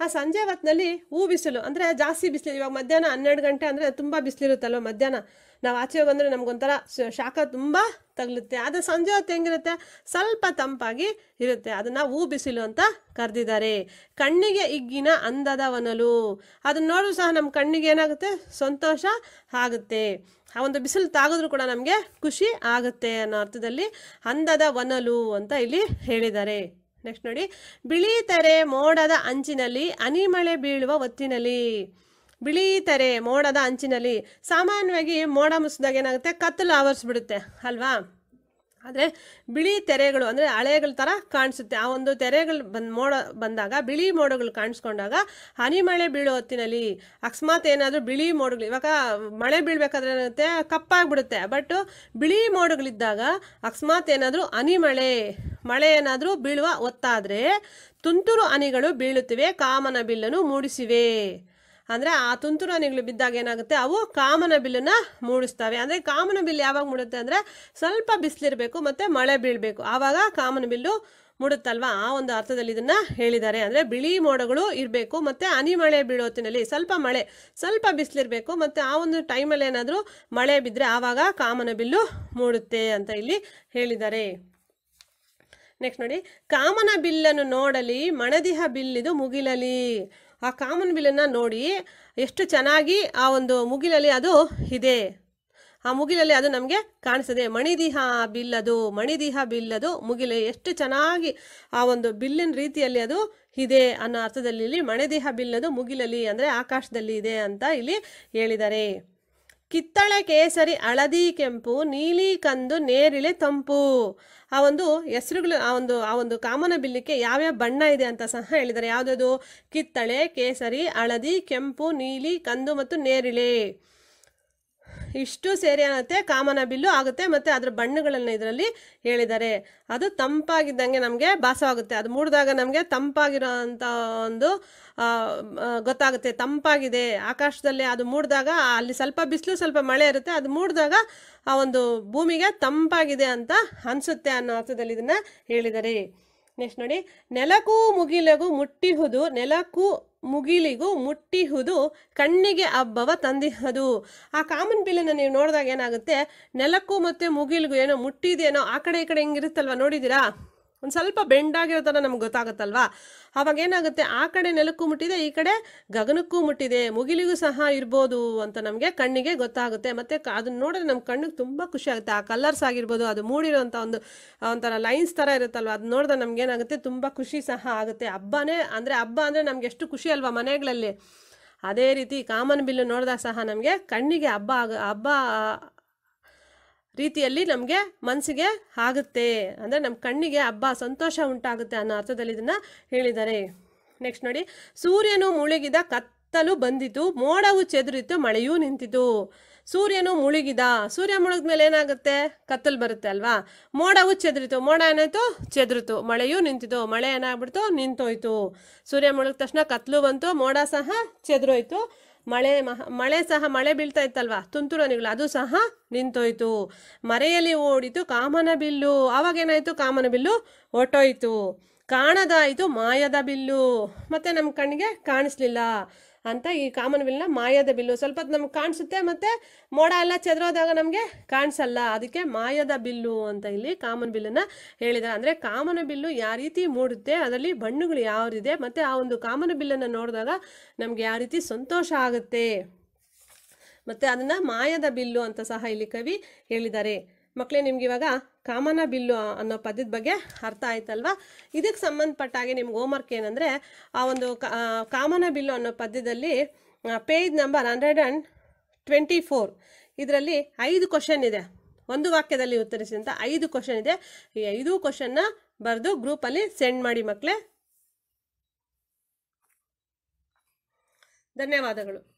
ಆ ಸಂಜೆ ಹೊತ್ತಿನಲ್ಲಿ ಹೂ ಬಿಸಿಲು ಅಂದರೆ ಜಾಸ್ತಿ ಬಿಸಿಲು ಇವಾಗ ಮಧ್ಯಾಹ್ನ ಹನ್ನೆರಡು ಗಂಟೆ ಅಂದ್ರೆ ತುಂಬಾ ಬಿಸಿಲಿರುತ್ತಲ್ವ ಮಧ್ಯಾಹ್ನ ನಾವು ಆಚೆ ಬಂದರೆ ನಮಗೊಂಥರ ಶಾಖ ತುಂಬ ತಗಲುತ್ತೆ ಆದರೆ ಸಂಜೆ ಹೊತ್ತು ಹೆಂಗಿರುತ್ತೆ ಸ್ವಲ್ಪ ತಂಪಾಗಿ ಇರುತ್ತೆ ಅದನ್ನು ಹೂ ಬಿಸಿಲು ಅಂತ ಕರೆದಿದ್ದಾರೆ ಕಣ್ಣಿಗೆ ಇಗ್ಗಿನ ಅಂದದ ಒನಲು ಅದನ್ನ ನೋಡಿದ್ರು ಸಹ ನಮ್ಮ ಕಣ್ಣಿಗೆ ಏನಾಗುತ್ತೆ ಸಂತೋಷ ಆಗುತ್ತೆ ಆ ಒಂದು ಬಿಸಿಲು ತಾಗಿದ್ರು ಕೂಡ ನಮಗೆ ಖುಷಿ ಆಗುತ್ತೆ ಅನ್ನೋ ಅರ್ಥದಲ್ಲಿ ಅಂದದ ಒನಲು ಅಂತ ಇಲ್ಲಿ ಹೇಳಿದ್ದಾರೆ ನೆಕ್ಸ್ಟ್ ನೋಡಿ ಬಿಳಿ ತೆರೆ ಮೋಡದ ಅಂಚಿನಲ್ಲಿ ಅನಿಮಳೆ ಬೀಳುವ ಹೊತ್ತಿನಲ್ಲಿ ಬಿಳಿ ತೆರೆ ಮೋಡದ ಅಂಚಿನಲ್ಲಿ ಸಾಮಾನ್ಯವಾಗಿ ಮೋಡ ಮುಸಿದಾಗ ಏನಾಗುತ್ತೆ ಕತ್ತಲು ಆವರಿಸ್ಬಿಡುತ್ತೆ ಅಲ್ವಾ ಆದರೆ ಬಿಳಿ ತೆರೆಗಳು ಅಂದರೆ ಹಳೆಗಳ ಥರ ಕಾಣಿಸುತ್ತೆ ಆ ಒಂದು ತೆರೆಗಳು ಬಂದು ಮೋಡ ಬಂದಾಗ ಬಿಳಿ ಮೋಡಗಳು ಕಾಣಿಸ್ಕೊಂಡಾಗ ಹನಿ ಮಳೆ ಬೀಳೋ ಹೊತ್ತಿನಲ್ಲಿ ಅಕಸ್ಮಾತ್ ಏನಾದರೂ ಬಿಳಿ ಮೋಡಗಳು ಇವಾಗ ಮಳೆ ಬೀಳಬೇಕಾದ್ರೆ ಏನಾಗುತ್ತೆ ಕಪ್ಪಾಗ್ಬಿಡುತ್ತೆ ಬಟ್ ಬಿಳಿ ಮೋಡಗಳಿದ್ದಾಗ ಅಕಸ್ಮಾತ್ ಏನಾದರೂ ಹನಿ ಮಳೆ ಮಳೆ ಏನಾದರೂ ಬೀಳುವ ಹೊತ್ತಾದರೆ ತುಂತುರು ಹನಿಗಳು ಬೀಳುತ್ತಿವೆ ಕಾಮನ ಬಿಲ್ಲನ್ನು ಮೂಡಿಸಿವೆ ಅಂದರೆ ಆ ತುಂತುರು ಹನಿಗಳು ಬಿದ್ದಾಗ ಏನಾಗುತ್ತೆ ಅವು ಕಾಮನ ಬಿಲ್ಲನ್ನ ಮೂಡಿಸ್ತವೆ ಅಂದರೆ ಕಾಮನ ಬಿಲ್ ಯಾವಾಗ ಮೂಡುತ್ತೆ ಅಂದರೆ ಸ್ವಲ್ಪ ಬಿಸಿಲಿರಬೇಕು ಮತ್ತು ಮಳೆ ಬೀಳಬೇಕು ಆವಾಗ ಕಾಮನ ಬಿಲ್ಲು ಮೂಡುತ್ತಲ್ವಾ ಆ ಒಂದು ಅರ್ಥದಲ್ಲಿ ಇದನ್ನು ಹೇಳಿದ್ದಾರೆ ಅಂದರೆ ಬಿಳಿ ಮೋಡಗಳು ಇರಬೇಕು ಮತ್ತು ಹನಿ ಮಳೆ ಬೀಳೋ ಸ್ವಲ್ಪ ಮಳೆ ಸ್ವಲ್ಪ ಬಿಸಿಲಿರಬೇಕು ಮತ್ತು ಆ ಒಂದು ಟೈಮಲ್ಲಿ ಏನಾದರೂ ಮಳೆ ಬಿದ್ದರೆ ಆವಾಗ ಕಾಮನ ಬಿಲ್ಲು ಮೂಡುತ್ತೆ ಅಂತ ಇಲ್ಲಿ ಹೇಳಿದ್ದಾರೆ ನೆಕ್ಸ್ಟ್ ನೋಡಿ ಕಾಮನ ಬಿಲ್ಲನ್ನು ನೋಡಲಿ ಮಣದಿಹ ಬಿಲ್ಲಿದು ಮುಗಿಲಲಿ ಆ ಕಾಮನ್ ಬಿಲ್ಲನ್ನು ನೋಡಿ ಎಷ್ಟು ಚೆನ್ನಾಗಿ ಆ ಒಂದು ಮುಗಿಲಲ್ಲಿ ಅದು ಇದೆ ಆ ಮುಗಿಲಲ್ಲಿ ಅದು ನಮಗೆ ಕಾಣಿಸ್ತದೆ ಮಣಿದಿಹ ಬಿಲ್ಲದು ಮಣಿದಿಹ ಬಿಲ್ಲದು ಮುಗಿಲ ಎಷ್ಟು ಚೆನ್ನಾಗಿ ಆ ಒಂದು ಬಿಲ್ಲಿನ ರೀತಿಯಲ್ಲಿ ಅದು ಇದೆ ಅನ್ನೋ ಅರ್ಥದಲ್ಲಿ ಇಲ್ಲಿ ಮಣಿದಿಹ ಬಿಲ್ಲದು ಮುಗಿಲಲ್ಲಿ ಅಂದರೆ ಆಕಾಶದಲ್ಲಿ ಇದೆ ಅಂತ ಇಲ್ಲಿ ಹೇಳಿದ್ದಾರೆ ಕಿತ್ತಳೆ ಕೇಸರಿ ಹಳದಿ ಕೆಂಪು ನೀಲಿ ಕಂದು ನೇರಿಳೆ ತಂಪು ಆ ಒಂದು ಹೆಸರುಗಳು ಆ ಒಂದು ಆ ಒಂದು ಕಾಮನ ಬಿಲ್ಲಿಕ್ಕೆ ಯಾವ್ಯಾವ ಬಣ್ಣ ಇದೆ ಅಂತ ಸಹ ಹೇಳಿದ್ದಾರೆ ಯಾವುದದು ಕಿತ್ತಳೆ ಕೇಸರಿ ಹಳದಿ ಕೆಂಪು ನೀಲಿ ಕಂದು ಮತ್ತು ನೇರಿಳೆ ಇಷ್ಟು ಸೇರಿ ಅನ್ನತ್ತೆ ಕಾಮನ ಬಿಲ್ಲು ಆಗುತ್ತೆ ಮತ್ತು ಅದರ ಬಣ್ಣಗಳನ್ನು ಇದರಲ್ಲಿ ಹೇಳಿದ್ದಾರೆ ಅದು ತಂಪಾಗಿದ್ದಂಗೆ ನಮಗೆ ಭಾಸವಾಗುತ್ತೆ ಅದು ಮೂಡಿದಾಗ ನಮಗೆ ತಂಪಾಗಿರೋ ಅಂಥ ಒಂದು ಗೊತ್ತಾಗುತ್ತೆ ತಂಪಾಗಿದೆ ಆಕಾಶದಲ್ಲಿ ಅದು ಮೂಡಿದಾಗ ಅಲ್ಲಿ ಸ್ವಲ್ಪ ಬಿಸಿಲು ಸ್ವಲ್ಪ ಮಳೆ ಇರುತ್ತೆ ಅದು ಮೂಡಿದಾಗ ಆ ಒಂದು ಭೂಮಿಗೆ ತಂಪಾಗಿದೆ ಅಂತ ಅನಿಸುತ್ತೆ ಅನ್ನೋ ಅರ್ಥದಲ್ಲಿ ಇದನ್ನು ಹೇಳಿದ್ದಾರೆ ನೆಕ್ಸ್ಟ್ ನೋಡಿ ನೆಲಕ್ಕೂ ಮುಗಿಲಗೂ ಮುಟ್ಟಿಹುದು ನೆಲಕ್ಕೂ ಮುಗಿಲಿಗೂ ಮುಟ್ಟಿಹುದು ಕಣ್ಣಿಗೆ ಹಬ್ಬವ ತಂದಿಹದು ಆ ಕಾಮನ್ ಬಿಲ್ಲನ್ನು ನೀವು ನೋಡಿದಾಗ ಏನಾಗುತ್ತೆ ನೆಲಕ್ಕೂ ಮತ್ತು ಮುಗಿಲಿಗೂ ಏನೋ ಮುಟ್ಟಿದೇನೋ ಆ ಕಡೆ ಈ ಕಡೆ ಹೆಂಗಿರುತ್ತಲ್ವ ನೋಡಿದ್ದೀರಾ ಒಂದು ಸ್ವಲ್ಪ ಬೆಂಡಾಗಿರೋ ಥರ ನಮ್ಗೆ ಗೊತ್ತಾಗುತ್ತಲ್ವಾ ಅವಾಗ ಏನಾಗುತ್ತೆ ಆ ಕಡೆ ನೆಲಕ್ಕೂ ಮುಟ್ಟಿದೆ ಈ ಕಡೆ ಗಗನಕ್ಕೂ ಮುಟ್ಟಿದೆ ಮುಗಿಲಿಗೂ ಸಹ ಇರ್ಬೋದು ಅಂತ ನಮಗೆ ಕಣ್ಣಿಗೆ ಗೊತ್ತಾಗುತ್ತೆ ಮತ್ತು ಅದನ್ನ ನೋಡಿದ್ರೆ ನಮ್ಮ ಕಣ್ಣಿಗೆ ತುಂಬ ಖುಷಿ ಆಗುತ್ತೆ ಆ ಕಲರ್ಸ್ ಆಗಿರ್ಬೋದು ಅದು ಮೂಡಿರೋಂಥ ಒಂದು ಒಂಥರ ಲೈನ್ಸ್ ಥರ ಇರುತ್ತಲ್ವ ಅದು ನೋಡಿದ್ರೆ ನಮ್ಗೆ ಏನಾಗುತ್ತೆ ತುಂಬ ಖುಷಿ ಸಹ ಆಗುತ್ತೆ ಹಬ್ಬನೇ ಅಂದರೆ ಹಬ್ಬ ಅಂದರೆ ನಮ್ಗೆ ಎಷ್ಟು ಖುಷಿ ಅಲ್ವಾ ಮನೆಗಳಲ್ಲಿ ಅದೇ ರೀತಿ ಕಾಮನ್ ಬಿಲ್ಲು ನೋಡಿದಾಗ ಸಹ ನಮಗೆ ಕಣ್ಣಿಗೆ ಹಬ್ಬ ಆಗ ಹಬ್ಬ ರೀತಿಯಲ್ಲಿ ನಮಗೆ ಮನಸ್ಸಿಗೆ ಆಗುತ್ತೆ ಅಂದರೆ ನಮ್ಮ ಕಣ್ಣಿಗೆ ಹಬ್ಬ ಸಂತೋಷ ಉಂಟಾಗುತ್ತೆ ಅನ್ನೋ ಅರ್ಥದಲ್ಲಿ ಇದನ್ನು ಹೇಳಿದ್ದಾರೆ ನೆಕ್ಸ್ಟ್ ನೋಡಿ ಸೂರ್ಯನು ಮುಳುಗಿದ ಕತ್ತಲು ಬಂದಿತು ಮೋಡವು ಚೆದುರಿತು ಮಳೆಯೂ ನಿಂತಿತು ಸೂರ್ಯನು ಮುಳುಗಿದ ಸೂರ್ಯ ಮುಳುಗಿದ ಮೇಲೆ ಏನಾಗುತ್ತೆ ಕತ್ತಲು ಬರುತ್ತೆ ಅಲ್ವಾ ಮೋಡವು ಚೆದರಿತು ಮೋಡ ಏನಾಯಿತು ಚೆದರಿತು ಮಳೆಯೂ ನಿಂತಿತು ಮಳೆ ಏನಾಗ್ಬಿಡ್ತು ನಿಂತೋಯ್ತು ಸೂರ್ಯ ಮುಳುಗಿದ ತಕ್ಷಣ ಕತ್ತಲು ಬಂತು ಮೋಡ ಸಹ ಚೆದರೋಯ್ತು ಮಳೆ ಮಹ ಮಳೆ ಸಹ ಮಳೆ ಬೀಳ್ತಾ ಇತ್ತಲ್ವ ತುಂತುರು ಹನಿಗಳು ಅದು ಸಹ ನಿಂತೋಯ್ತು ಮರೆಯಲ್ಲಿ ಓಡಿತು ಕಾಮನ ಬಿಲ್ಲು ಏನಾಯ್ತು ಕಾಮನ ಬಿಲ್ಲು ಒಟ್ಟೋಯ್ತು ಕಾಣದಾಯಿತು ಮಾಯದ ಬಿಲ್ಲು ಮತ್ತೆ ನಮ್ಮ ಕಣ್ಣಿಗೆ ಕಾಣಿಸ್ಲಿಲ್ಲ ಅಂತ ಈ ಕಾಮನ್ ಬಿಲ್ನ ಮಾಯದ ಬಿಲ್ಲು ಸ್ವಲ್ಪ ನಮ್ಗೆ ಕಾಣಿಸುತ್ತೆ ಮತ್ತೆ ಮೋಡ ಎಲ್ಲ ಚದರೋದಾಗ ನಮಗೆ ಕಾಣಿಸಲ್ಲ ಅದಕ್ಕೆ ಮಾಯದ ಬಿಲ್ಲು ಅಂತ ಇಲ್ಲಿ ಕಾಮನ್ ಬಿಲ್ಲನ್ನ ಹೇಳಿದ್ದಾರೆ ಅಂದರೆ ಕಾಮನ್ ಬಿಲ್ಲು ಯಾವ ರೀತಿ ಮೂಡುತ್ತೆ ಅದರಲ್ಲಿ ಬಣ್ಣಗಳು ಯಾವ್ದಿದೆ ಮತ್ತು ಆ ಒಂದು ಕಾಮನ್ ಬಿಲ್ಲನ್ನು ನೋಡಿದಾಗ ನಮಗೆ ಯಾವ ರೀತಿ ಸಂತೋಷ ಆಗುತ್ತೆ ಮತ್ತೆ ಅದನ್ನು ಮಾಯದ ಬಿಲ್ಲು ಅಂತ ಸಹ ಇಲ್ಲಿ ಕವಿ ಹೇಳಿದ್ದಾರೆ ಮಕ್ಕಳೇ ನಿಮ್ಗೆ ಇವಾಗ ಕಾಮನ ಬಿಲ್ಲು ಅನ್ನೋ ಪದ್ಯದ ಬಗ್ಗೆ ಅರ್ಥ ಆಯ್ತಲ್ವಾ ಇದಕ್ಕೆ ಸಂಬಂಧಪಟ್ಟ ಹಾಗೆ ನಿಮ್ಗೆ ಹೋಮ್ವರ್ಕ್ ಏನಂದರೆ ಆ ಒಂದು ಕಾಮನ ಬಿಲ್ಲು ಅನ್ನೋ ಪದ್ಯದಲ್ಲಿ page number hundred and twenty four ಇದರಲ್ಲಿ ಐದು ಕ್ವಶನ್ ಇದೆ ಒಂದು ವಾಕ್ಯದಲ್ಲಿ ಉತ್ತರಿಸಿದಂಥ ಐದು ಕ್ವಶನ್ ಇದೆ ಈ ಐದು ಕ್ವಶನ್ನ ಬರೆದು ಗ್ರೂಪಲ್ಲಿ ಸೆಂಡ್ ಮಾಡಿ ಮಕ್ಕಳೇ ಧನ್ಯವಾದಗಳು